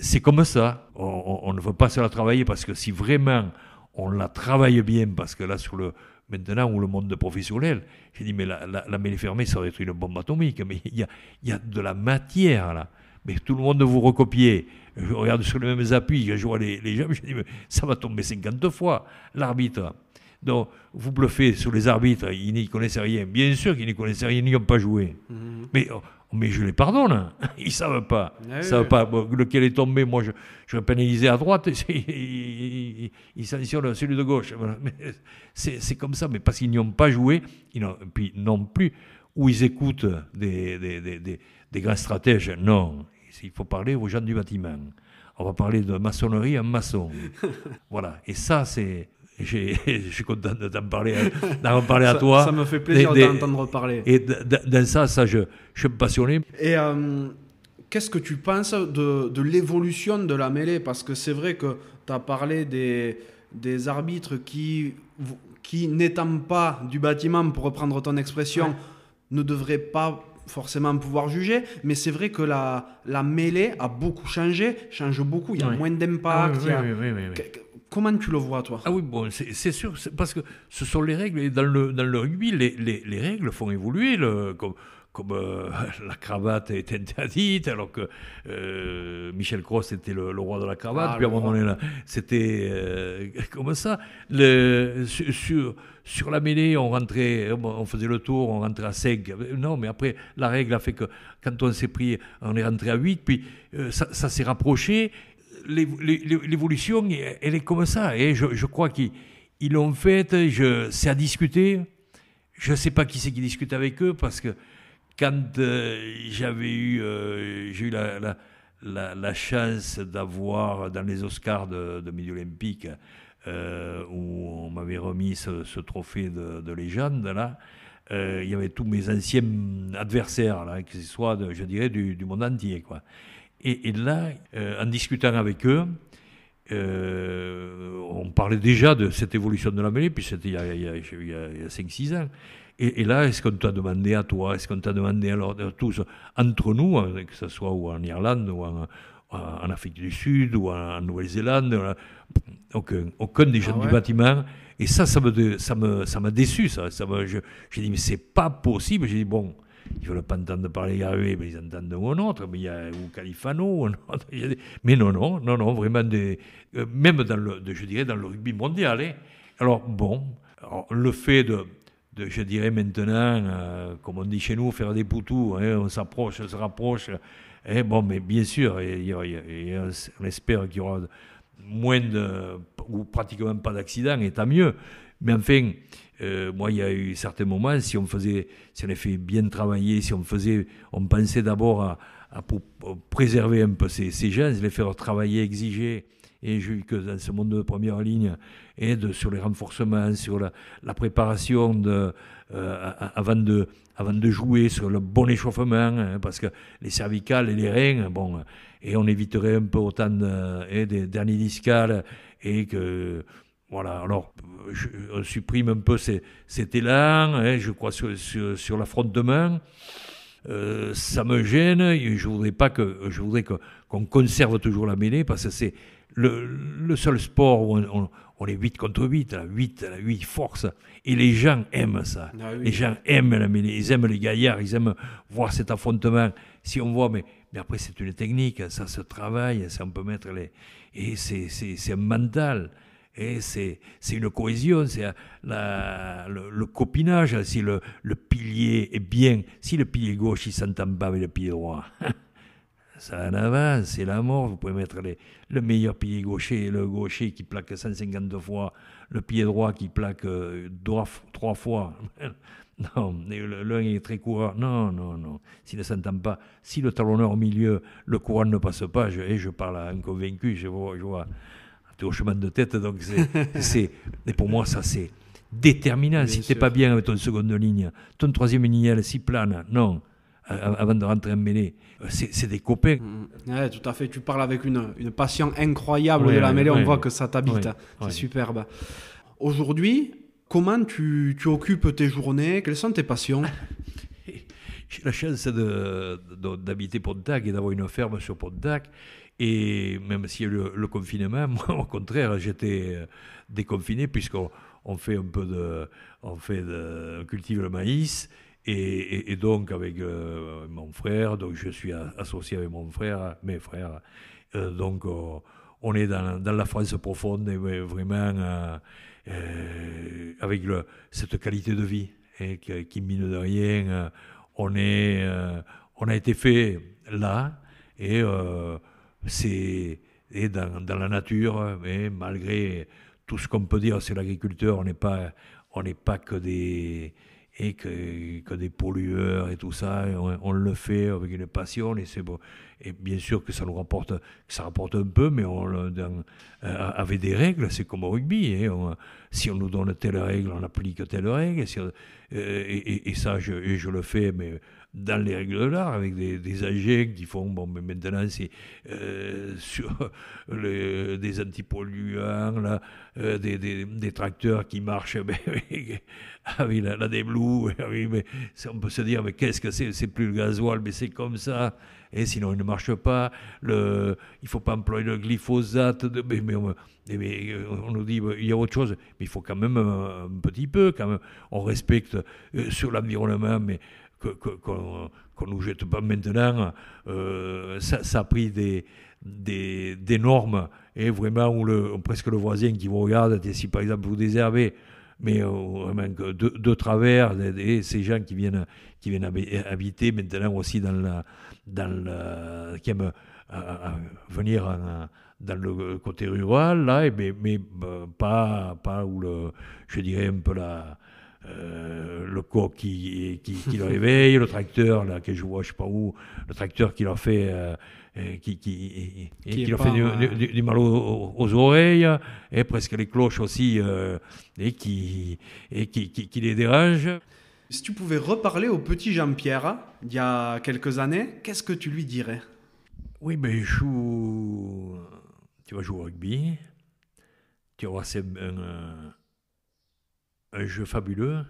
C'est comme ça. On, on, ne veut pas se la travailler parce que si vraiment on la travaille bien parce que là, sur le, maintenant, où le monde professionnel, j'ai dit, mais la, la, la mêlée fermée, ça aurait être une bombe atomique. Mais il y a, de la matière là. Mais tout le monde vous recopie. Je regarde sur les mêmes appuis, je vois les, les je dis, mais ça va tomber 50 fois, l'arbitre. Donc, vous bluffez sur les arbitres, ils n'y connaissaient rien. Bien sûr qu'ils n'y connaissaient rien, ils n'y ont pas joué. Mhm. Mais mais je les pardonne, ils ne savent pas. Ah savent pas. lequel est tombé, moi je, vais pénaliser à droite, ils il, sanctionnent celui de gauche. C'est comme ça, mais parce qu'ils n'y ont pas joué, ils puis non plus, où ils écoutent des, des, des, des grands stratèges. Non, il faut parler aux gens du bâtiment on va parler de maçonnerie à maçon. voilà. Et ça, c'est je suis content hein, d'en parler, d'en à toi. Ça me fait plaisir d'entendre parler. Et dans ça, ça je, je suis passionné. Et euh, qu'est-ce que tu penses de, l'évolution de la mêlée Parce que c'est vrai que tu as parlé des, des arbitres qui, qui n'étant pas du bâtiment, pour reprendre ton expression, ne devraient pas forcément pouvoir juger, mais c'est vrai que la, la mêlée a beaucoup changé, change beaucoup, il y a moins d'impact. Ah oui, oui, Comment tu le vois, toi Ah oui, bon, c'est sûr, parce que ce sont les règles. Et dans le, rugby, les, règles font évoluer, le, comme, euh, la cravate est interdite, alors que euh, Michel Cross était le, roi de la cravate, ah, puis à un moment donné, c'était euh, comme ça. Le, sur, sur la mêlée, on rentrait, on faisait le tour, on rentrait à 5. Non, mais après, la règle a fait que quand on s'est pris, on est rentré à 8, puis ça, ça s'est rapproché, l'évolution, elle est comme ça. Et je, crois qu'ils l'ont faite, c'est à discuter. Je ne sais pas qui c'est qui discute avec eux, parce que quand euh, j'avais eu, euh, j'ai eu la, chance d'avoir dans les Oscars de, de Midi Olympique, euh, où on m'avait remis ce, trophée de, légende, là, il y avait tous mes anciens adversaires, là, que ce soit, je dirais, du, du monde entier. Quoi. Et, là, euh, en discutant avec eux, euh, on parlait déjà de cette évolution de la mêlée, puis c'était il y a, 5-6 ans. Et, là, est-ce qu'on t'a demandé à toi, est-ce qu'on t'a demandé à, euh, tous, entre nous, hein, que ce soit en Irlande ou en, Afrique du Sud ou en Nouvelle-Zélande, aucun, des gens ah du bâtiment. Et ça, ça m'a ça me, ça déçu, ça. ça J'ai dit, mais c'est pas possible. J'ai dit, bon, ils veulent pas entendre parler à eux, mais ils entendent un autre, mais il y a, ou Califano, un autre, mais non, non, non, non, vraiment, des, euh, même dans le, je dirais, dans le rugby mondial. Hein. Alors, bon, le fait de, je dirais maintenant, euh, comme on dit chez nous, faire des poutous, hein, on s'approche, on se rapproche, hein, bon, mais bien sûr, et, on espère qu'il y aura moins de, ou pratiquement pas d'accidents, et tant mieux, mais enfin euh, moi, il y a eu certains moments, si on faisait, si on fait bien travailler, si on faisait, on pensait d'abord à, préserver un peu ces, ces, gens, les faire travailler, exiger, et je, que dans ce monde de première ligne aide sur les renforcements, sur la, préparation de, euh, avant, de, avant de jouer, sur le bon échauffement, hein, parce que les cervicales et les reins, bon, et on éviterait un peu autant euh, des derniers discales et que voilà, alors je, on supprime un peu ces, cet élan, hein, je crois sur, sur, euh, ça me gêne, je voudrais pas que, je voudrais que, qu'on conserve toujours la mêlée parce que c'est le, seul sport où on, est 8 contre 8, la 8, la 8 force, et les gens aiment ça. Ah les gens aiment la mêlée, ils aiment les gaillards, ils aiment voir cet affrontement. Si on voit, mais, après c'est une technique, ça se travaille, ça on peut mettre les, et c'est, c'est un mental. Et c'est une cohésion, c'est euh, le, le, copinage. Si le, le, pilier est bien, si le pilier gauche il s'entend pas avec le pilier droit, ça en avance, c'est la mort. Vous pouvez mettre le meilleur pilier gaucher, le gaucher qui plaque 150 fois, le pilier droit qui plaque 3 euh, fois. non, l'un est très courant. Non, non, non. S'il ne s'entend pas, si le talonneur au milieu, le courant ne passe pas, je, et je parle à un convaincu, je je vois au chemin de tête. Donc c'est, et pour moi, ça c'est déterminant. si tu n'es pas bien avec ton seconde ligne, ton troisième ligne, elle, si plane, non, avant de rentrer en mêlée, euh, c'est des copains. Mm, mm. Ouais, tout à fait, tu parles avec une, une passion incroyable de la mêlée, on voit que ça t'habite, c'est superbe. Aujourd'hui, comment tu, tu, occupes tes journées Quelles sont tes passions J'ai la chance d'habiter Pontac et d'avoir une ferme sur Pontac. Et même s'il y a eu le, confinement, moi, au contraire, j'étais euh, déconfiné puisqu'on on fait un peu de, on fait de, cultive le maïs. Et, donc avec euh, mon frère, donc je suis associé avec mon frère, mes frères. Euh, donc on est dans, la France profonde et vraiment avec le, cette qualité de vie et hein, qui, mine de rien, on est, on a été fait là et c'est et dans, la nature, mais malgré tout ce qu'on peut dire, c'est l'agriculteur, on n'est pas, on n'est pas que des et que, que, des pollueurs et tout ça, on, le fait avec une passion et c'est bon. Et bien sûr que ça nous rapporte, ça rapporte un peu, mais on, dans, euh, avec des règles, c'est comme au rugby. Hein, si on nous donne telle règle, on applique telle règle. et, euh, ça, je, je le fais, mais dans les règles de l'art, avec des, des qui font, bon, mais maintenant c'est euh, sur des antipolluants, là, euh, des, des, des, tracteurs qui marchent avec ben ah la, la on peut se dire, mais qu'est-ce que c'est C'est plus le gasoil, mais c'est comme ça. Et sinon, il ne marche pas. Le, il ne faut pas employer le glyphosate. De, mais, mais, on, euh, nous dit, il y a autre chose. Mais il faut quand même un, petit peu. Quand même. On respecte sur l'environnement, mais qu'on ne nous jette pas maintenant. Euh, ça, ça, a pris des, des, normes, et vraiment, le, presque le voisin qui vous regarde, si par exemple vous déservez, mais euh, vraiment de, de, travers, et ces gens qui viennent, qui viennent habiter maintenant aussi dans la, dans qui aiment euh, venir dans le côté rural, là, mais, mais bah, pas, pas où le, je dirais un peu la, euh, le coq qui, qui, qui le réveille, le tracteur là, que je vois, je sais pas où, le tracteur qui leur fait, euh, euh, qui, qui, qui fait du, mal aux, oreilles, et presque les cloches aussi, et, qui, et qui, les dérange. Si tu pouvais reparler au petit Jean-Pierre il y a quelques années, qu'est-ce que tu lui dirais Oui, ben, je joue... tu vas jouer au rugby, tu auras un un jeu fabuleux.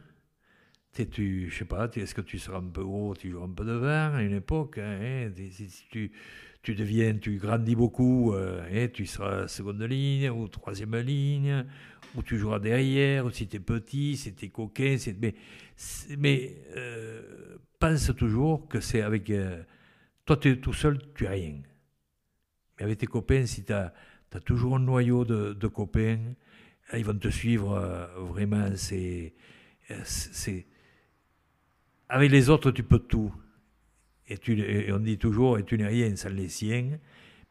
Es, tu, je sais pas, est-ce que tu seras un peu haut, tu joues un peu de à une époque. Hein, hein, tu, tu, deviens, tu grandis beaucoup, euh, hein, tu seras seconde ligne ou troisième ligne, ou tu joueras derrière, ou si tu es petit, si tu es coquin. mais, euh, pense toujours que c'est avec. Euh, toi, tu es tout seul, tu n'as rien. Mais avec tes copains, si tu as, toujours un noyau de, de copains, ah, ils vont te suivre euh, vraiment. C'est, c'est avec les autres tu peux tout. Et, tu, on dit toujours et tu n'es rien sans les siens.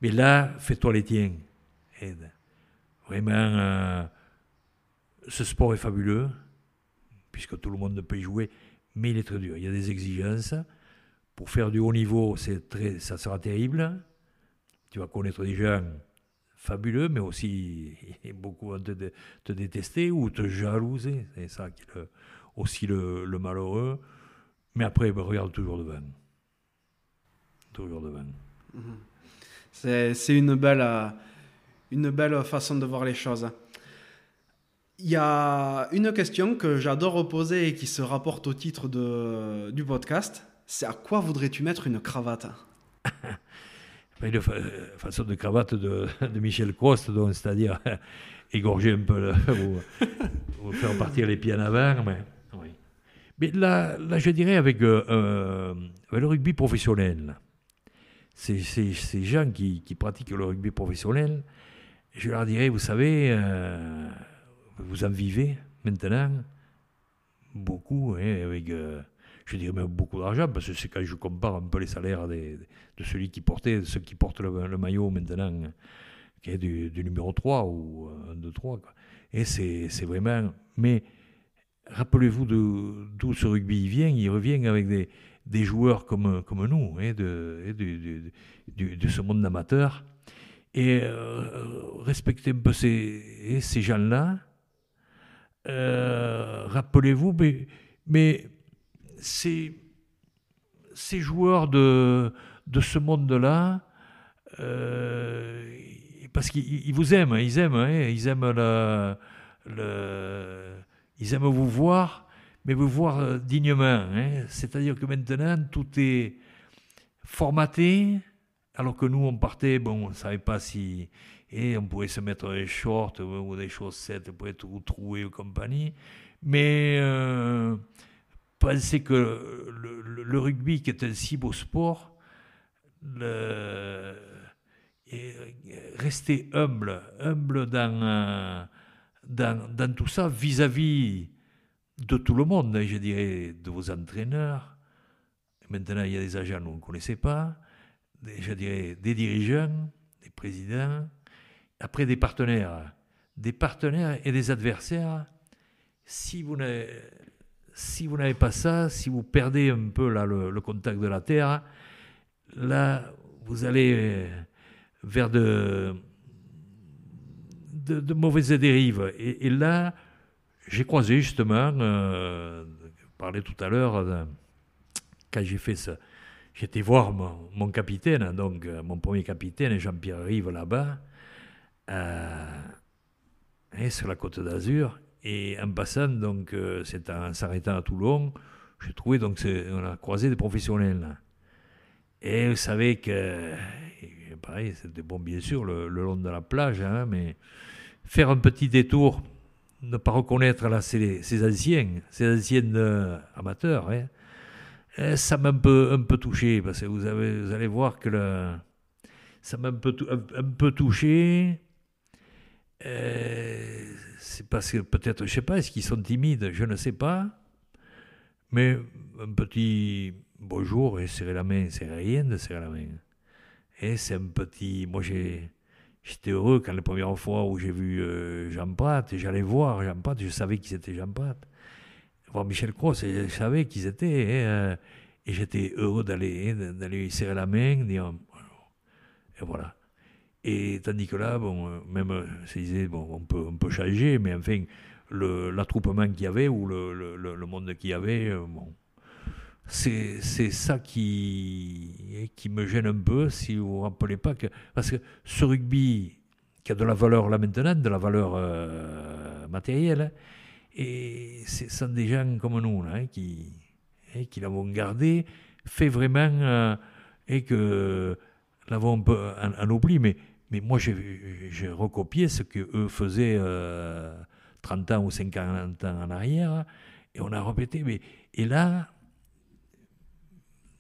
Mais là, fais-toi les tiens. vraiment, euh, ce sport est fabuleux puisque tout le monde peut y jouer, mais il est très dur. Il y a des exigences. Pour faire du haut niveau, c'est très, ça sera terrible. Tu vas connaître des gens fabuleux, mais aussi beaucoup à te, détester ou te jalouser. C'est ça qui est aussi le, malheureux. Mais après, bah, regarde toujours devant. Toujours devant. Mhm. C'est, c'est une belle, euh, une belle façon de voir les choses. Il y a une question que j'adore poser et qui se rapporte au titre de, du podcast. C'est à quoi voudrais-tu mettre une cravate la euh, façon de cravate de, Michel Coste, c'est-à-dire égorger un peu, ou, faire partir les pieds en avant. Mais, mais là, là, je dirais avec, euh, euh, le rugby professionnel, ces, gens qui, qui, pratiquent le rugby professionnel, je leur dirais, vous savez, vous en vivez maintenant beaucoup, hein, avec je dirais même beaucoup d'argent, parce que c'est quand je compare un peu les salaires de celui qui portait, ceux qui portent le, maillot maintenant, qui est du, numéro 3 ou 1, 2, 3. Et c'est vraiment. Mais rappelez-vous d'où ce rugby vient. Il revient avec des, des joueurs comme, comme nous, de, et ce monde amateur. Et euh, respectez un peu ces, ces gens-là. Euh, rappelez-vous, mais, mais ces, ces joueurs de, de ce monde-là, euh, parce qu'ils vous aiment, hein, ils aiment, hein, ils aiment le, ils aiment vous voir, mais vous voir euh, dignement. Hein. C'est-à-dire que maintenant tout est formaté, alors que nous on partait, bon, on savait pas si et eh, on pouvait se mettre des shorts ou des chaussettes pour être troué ou compagnie, mais euh, penser que le, rugby, qui est un si beau sport, le, rester humble, humble dans, dans, tout ça vis-à-vis de tout le monde, hein, je dirais, de vos entraîneurs. Maintenant, il y a des agents que vous ne connaissez pas, des, je dirais des dirigeants, des présidents, après des partenaires, des partenaires et des adversaires. Si vous si vous n'avez pas ça, si vous perdez un peu là, le, contact de la terre, là, vous allez euh, vers de, mauvaises dérives. Et, là, j'ai croisé justement, euh, tout à l'heure, euh, quand j'ai fait ça, j'étais voir mon, capitaine, donc euh, mon premier capitaine, Jean-Pierre Rive, là-bas, sur la côte d'Azur, et en passant, donc, euh, c'est en s'arrêtant à Toulon, j'ai trouvé, donc, on a croisé des professionnels. Et vous savez que, pareil, c'était bon, bien sûr, le, long de la plage, hein, mais faire un petit détour, ne pas reconnaître ces, anciens, ces anciens euh, amateurs, hein, euh, ça m'a un peu, touché, parce que vous, avez, vous allez voir que ça m'a un un peu touché euh, c'est parce que peut-être, je ne sais pas, est-ce qu'ils sont timides Je ne sais pas. Mais un petit bonjour et serrer la main, c'est rien de serrer la main. Et c'est un petit. Moi, j'ai. J'étais heureux quand la première fois où j'ai vu euh, Jean Pat, j'allais voir Jean Pat, je savais qu'ils étaient Jean Pat. Voir Michel Cross, je savais qu'ils étaient. Et, euh, et j'étais heureux d'aller, d'aller serrer la main, oh, Et voilà. Et tandis que là, bon, euh, même, euh, bon, on, peut, on peut changer, mais enfin, l'attroupement qu'il y avait ou le, le, le monde qu'il y avait, euh, bon, c'est ça qui, qui me gêne un peu, si vous ne vous rappelez pas. Que, parce que ce rugby, qui a de la valeur là maintenant, de la valeur matérielle, hein, et ce sont des gens comme nous, hein, qui, hein, qui l'avons gardé, fait vraiment, et que l'avons un peu en, oubli, mais mais moi, j'ai recopié ce que eux faisaient 30 euh, ans ou 50 ans en arrière, et on a répété. Mais, et là,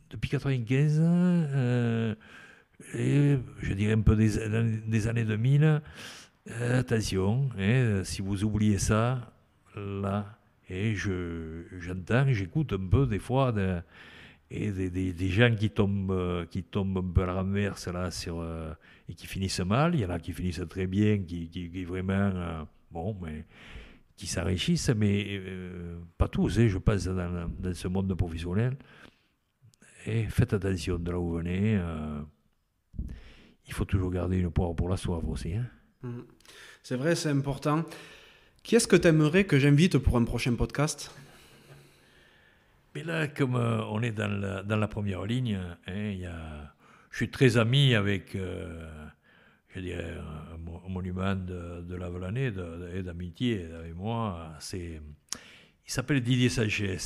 depuis 1995, euh, je dirais un peu des, années 2000, euh, attention, hein, si vous oubliez ça, là, et je, j'entends, j'écoute un peu des fois et des, gens qui tombent, qui tombent un peu à la renverse là sur et qui finissent mal. Il y en a qui finissent très bien, qui, vraiment, euh, bon, mais qui s'enrichissent, mais euh, pas tous, hein. je pense, dans, ce monde professionnel. Et faites attention de là où vous venez. Euh, il faut toujours garder une poire pour la soif aussi. Hein. Mm. C'est vrai, c'est important. Qui est-ce que tu aimerais que j'invite pour un prochain podcast Mais là, comme on est dans la, première ligne, hein, il y a je suis très ami avec, euh, je dirais, un monument de, la Valanée et d'amitié avec moi. C'est, il s'appelle Didier Sanchez.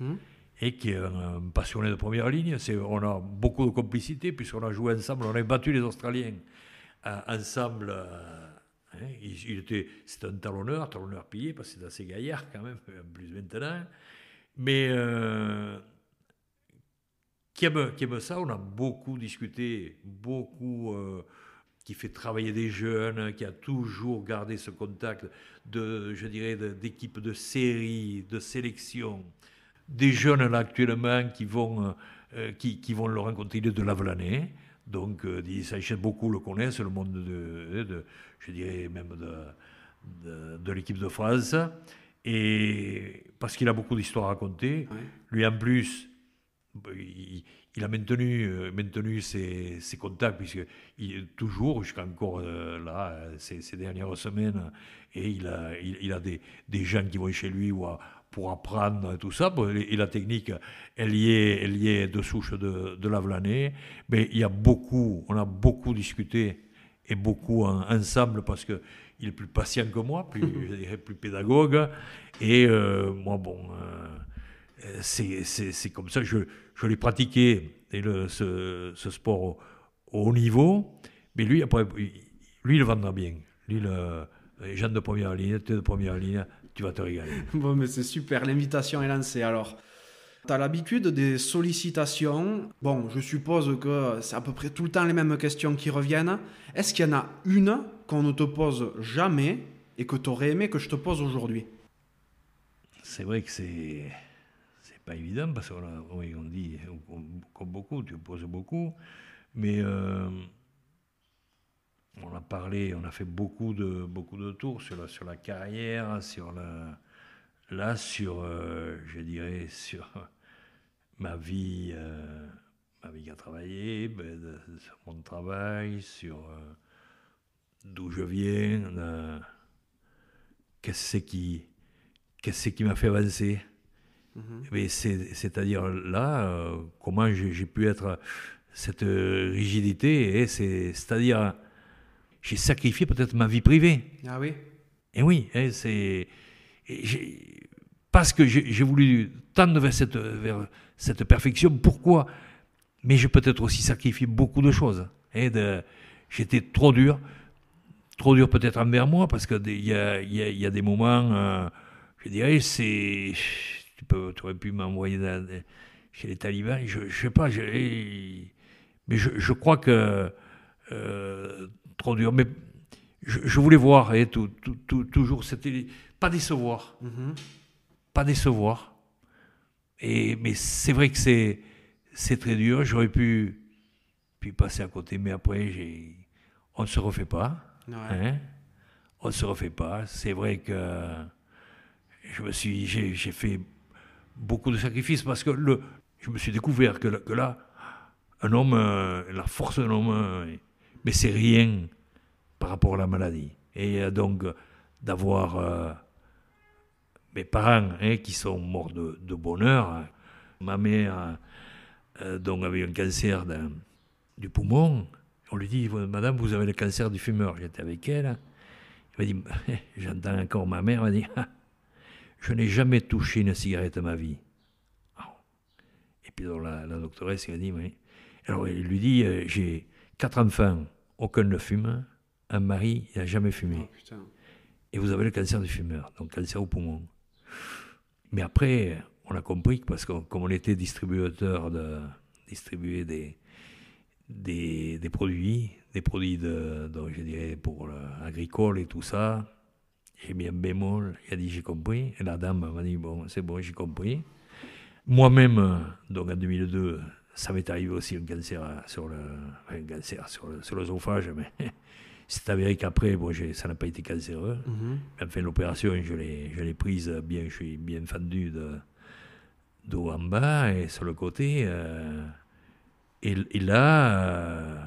Mhm. et qui est un, passionné de première ligne. C'est, on a beaucoup de complicité puisqu'on a joué ensemble, on a battu les Australiens euh, ensemble. Euh, hein. il, était, c'est un talonneur, talonneur pillé parce que c'est assez gaillard quand même, plus maintenant. Mais qui aime, ça, on a beaucoup discuté, beaucoup, euh, qui fait travailler des jeunes, qui a toujours gardé ce contact de, je dirais, d'équipes de, série, de sélection, des jeunes là actuellement qui vont, euh, euh, qui, vont le rencontrer de Lavelanet. Donc, il s'achète beaucoup le connaissent, le monde de, je dirais même de, de, l'équipe de France. Et parce qu'il a beaucoup d'histoires à raconter. Lui, en plus, bah, il, a maintenu, euh, maintenu ses, contacts, puisque il est toujours, jusqu'à encore euh, là, ces, dernières semaines, et il a, il, a des, des, gens qui vont chez lui ou pour apprendre tout ça. Et la technique, elle y est, elle y de souche de, de l'année Mais il y a beaucoup, on a beaucoup discuté et beaucoup ensemble parce que il est plus patient que moi, plus, plus pédagogue. Et euh, moi, bon, c'est c'est comme ça. Je, je l'ai pratiqué et le, ce, sport au, haut niveau, mais lui, après, lui, il vendra bien. Lui, le, jeune de première ligne, tu de première ligne, tu vas te régaler. Bon, mais c'est super, l'invitation est lancée. Alors, tu as l'habitude des sollicitations. Bon, je suppose que c'est à peu près tout le temps les mêmes questions qui reviennent. Est-ce qu'il y en a une qu'on ne te pose jamais et que tu aurais aimé que je te pose aujourd'hui C'est vrai que c'est pas évident parce qu'on on dit, comme beaucoup, tu poses beaucoup, mais euh, on a parlé, on a fait beaucoup de, beaucoup de tours sur la, sur la carrière, sur la, là, sur, euh, je dirais, sur ma vie, euh, ma vie à travailler, ben, sur mon travail, sur d'où je viens, qu'est-ce qui, qu'est-ce qui m'a fait avancer. Mhm. C'est-à-dire là, euh, comment j'ai pu être euh, cette rigidité, c'est-à-dire j'ai sacrifié peut-être ma vie privée. Ah oui Et oui, c'est parce que j'ai voulu tendre vers cette, cette perfection, pourquoi Mais j'ai peut-être aussi sacrifié beaucoup de choses. J'étais trop dur, trop dur peut-être envers moi, parce qu'il y a, y, a, des moments, euh, je dirais, c'est tu aurais pu m'envoyer chez les talibans. Je ne sais pas, mais je, je, crois que euh, trop dur. Mais je, voulais voir, et tout, tout, toujours, c'était pas décevoir. Mm-hmm. Pas décevoir. Et, mais c'est vrai que c'est, c'est très dur. J'aurais pu, puis passer à côté, mais après, on ne se refait pas. Hein. on ne se refait pas. C'est vrai que je me suis, j'ai, fait beaucoup de sacrifices parce que le, je me suis découvert que, que là, un homme, euh, la force d'un homme, euh, mais c'est rien par rapport à la maladie. Et euh, donc, d'avoir mes parents hein, qui sont morts de, bonheur, hein. ma mère donc avait un cancer du poumon, on lui dit, Madame, vous avez le cancer du fumeur. J'étais avec elle. Elle m'a dit, j'entends encore ma mère, elle m'a dit, je n'ai jamais touché une cigarette à ma vie. Ah. Et puis dans la, la, doctoresse elle dit, oui. Alors il lui dit, euh, j'ai quatre enfants, aucun ne fume, un mari, n'a jamais fumé. Oh, et vous avez le cancer du fumeur, donc cancer au poumon. Mais après, on a compris que parce que comme on était distributeur de distribuer des, des, produits, des produits de, de je dirais pour agricole et tout ça, j'ai bien, bémol. Il a dit J'ai compris. Et la dame m'a dit Bon, c'est bon, j'ai compris. Moi-même, euh, donc en 2002, ça m'est arrivé aussi un cancer euh, sur le. Enfin, un cancer sur l'œsophage, mais. C'est avéré qu'après, bon, ça n'a pas été cancéreux. Mm -hmm. enfin, l'opération, je l'ai prise bien, je suis bien fendu de, haut en bas et sur le côté. Euh, et, et, là, euh,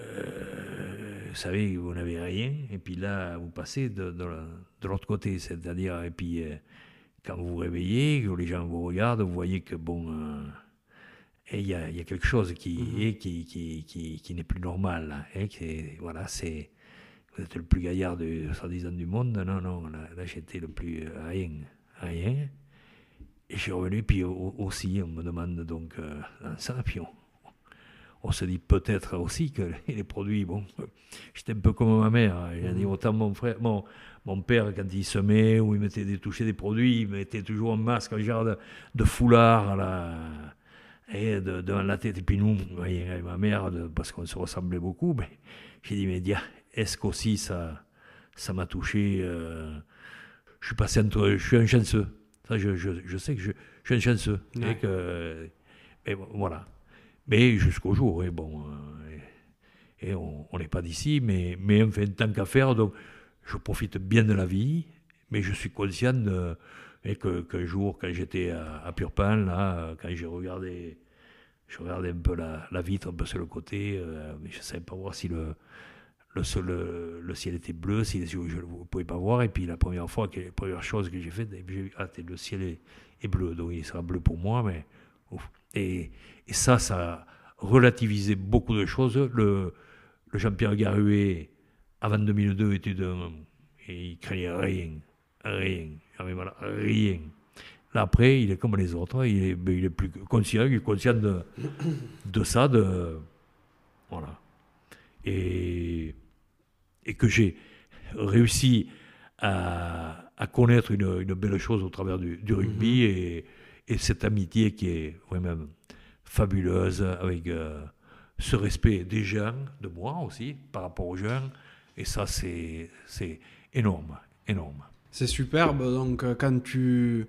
euh, vous savez, vous n'avez rien, et puis là, vous passez de, l'autre côté, c'est-à-dire, et puis euh, quand vous vous réveillez, que les gens vous regardent, vous voyez que, bon, euh, il y a, quelque chose qui, mhm. est, qui, qui, n'est plus normal. Hein, voilà, c'est vous êtes le plus gaillard de 110 ans du monde. Non, non, là, j'étais le plus rien, rien. Et je suis revenu, puis aussi, on me demande donc euh, ça, on se dit peut-être aussi que les produits, bon, j'étais un peu comme ma mère. J'ai hein. dit mm. autant mon frère, mon, père, quand il semait ou il mettait des touchés des produits, il mettait toujours un masque, un genre de, foulard à et de, devant la tête. Et puis nous, ma mère, parce qu'on se ressemblait beaucoup, mais j'ai dit, mais est-ce qu'aussi ça, ça m'a touché euh, Je suis passé je suis un chanceux. je, sais que je, suis un chanceux. Et que, mais voilà. Mais jusqu'au jour, hein, euh, et bon, et, on n'est pas d'ici, mais, mais fait tant qu'à faire, donc, je profite bien de la vie, mais je suis conscient et que, qu'un jour, quand j'étais à, à là, quand j'ai regardé, je regardais un peu la, vitre, un peu sur le côté, euh, je ne savais pas voir si le, le, le, ciel était bleu, si je ne pouvais pas voir. Et puis la première fois, que, la première chose que j'ai faite, j'ai vu, ah, le ciel est, bleu, donc il sera bleu pour moi, mais et, et, ça, ça relativisait beaucoup de choses. Le, le Jean-Pierre Garuet, avant 2002, était d'un. Et il craignait rien. Rien. Ah rien. Là, après, il est comme les autres. Hein. Il est, il est plus conscient. Il est conscient de, de ça. De, voilà. Et, et que j'ai réussi à, à connaître une, une, belle chose au travers du, du rugby. Et et cette amitié qui est vraiment fabuleuse avec euh, ce respect des jeunes, de moi aussi, par rapport aux jeunes. Et ça, c'est énorme, énorme. C'est superbe. Donc, euh, quand tu,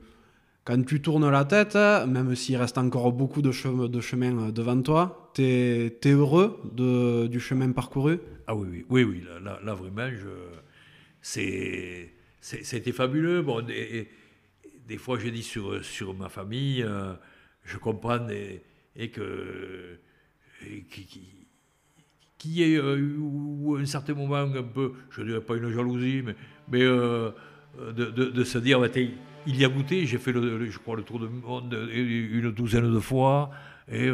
quand tu tournes la tête, même s'il reste encore beaucoup de, chemin, de chemin euh, devant toi, tu es, heureux de, du chemin parcouru Ah oui, oui, oui, oui là, là, vraiment, c'était fabuleux. Bon, des fois, je dis sur, sur ma famille, euh, je comprends et, que. qui, qui, euh, un certain moment un peu, je ne dirais pas une jalousie, mais, mais euh, de, se dire, bah, il y a goûté, j'ai fait, le, je crois, le tour du monde une douzaine de fois, et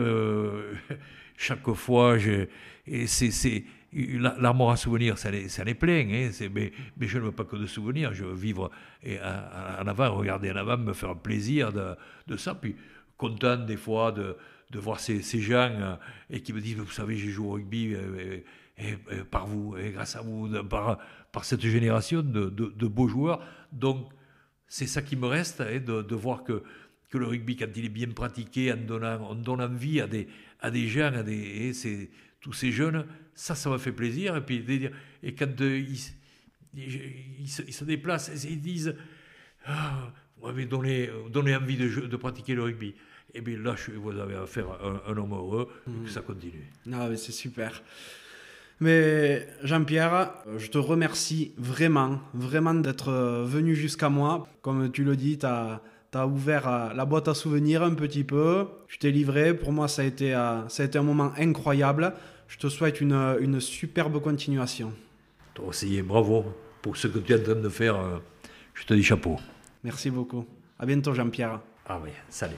chaque fois, j'ai, et c'est, l'armoire à souvenirs ça les, ça les hein, mais, mais, je ne veux pas que de souvenirs, je veux vivre et, en avant, regarder en avant, me faire plaisir de, ça, puis content des fois de, de voir ces, ces gens euh, et qui me disent, vous savez, j'ai joué au rugby euh, euh, par vous, et grâce à vous, par, par, cette génération de, beaux joueurs. Donc, c'est ça qui me reste, hein, de, voir que, que le rugby, quand il est bien pratiqué, en donnant, on donne envie à des, à des gens, à des tous ces jeunes, ça, ça m'a fait plaisir. Et puis, et quand euh, ils, se, déplacent, ils disent ah, Vous avez donné, euh, donné, envie de, pratiquer le rugby. Et eh bien là, je, vous avez à un, un homme heureux, que mmh. ça continue. Non, ah, mais c'est super. Mais Jean-Pierre, je te remercie vraiment, vraiment d'être euh, venu jusqu'à moi. Comme tu le dis, tu as T'as ouvert euh, la boîte à souvenirs un petit peu, Je t'ai livré. Pour moi, ça a, été, euh, ça a été un moment incroyable. Je te souhaite une, superbe continuation. Toi aussi, bravo pour ce que tu es en train de faire. Euh, je te dis chapeau. Merci beaucoup. À bientôt, Jean-Pierre. Ah oui, salut.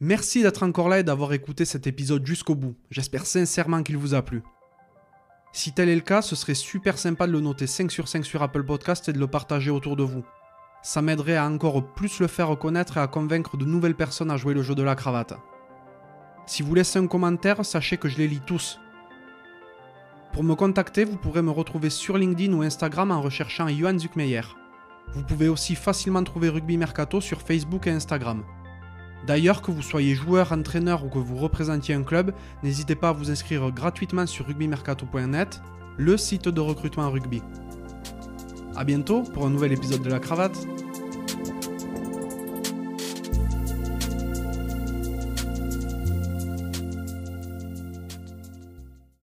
Merci d'être encore là et d'avoir écouté cet épisode jusqu'au bout. J'espère sincèrement qu'il vous a plu. Si tel est le cas, ce serait super sympa de le noter 5 sur 5 sur Apple Podcast et de le partager autour de vous ça m'aiderait à encore plus le faire connaître et à convaincre de nouvelles personnes à jouer le jeu de la cravate. Si vous laissez un commentaire, sachez que je les lis tous. Pour me contacter, vous pourrez me retrouver sur LinkedIn ou Instagram en recherchant Johan Zuckmeyer. Vous pouvez aussi facilement trouver Rugby Mercato sur Facebook et Instagram. D'ailleurs, que vous soyez joueur, entraîneur ou que vous représentiez un club, n'hésitez pas à vous inscrire gratuitement sur rugbymercato.net, le site de recrutement rugby. A bientôt pour un nouvel épisode de La Cravate.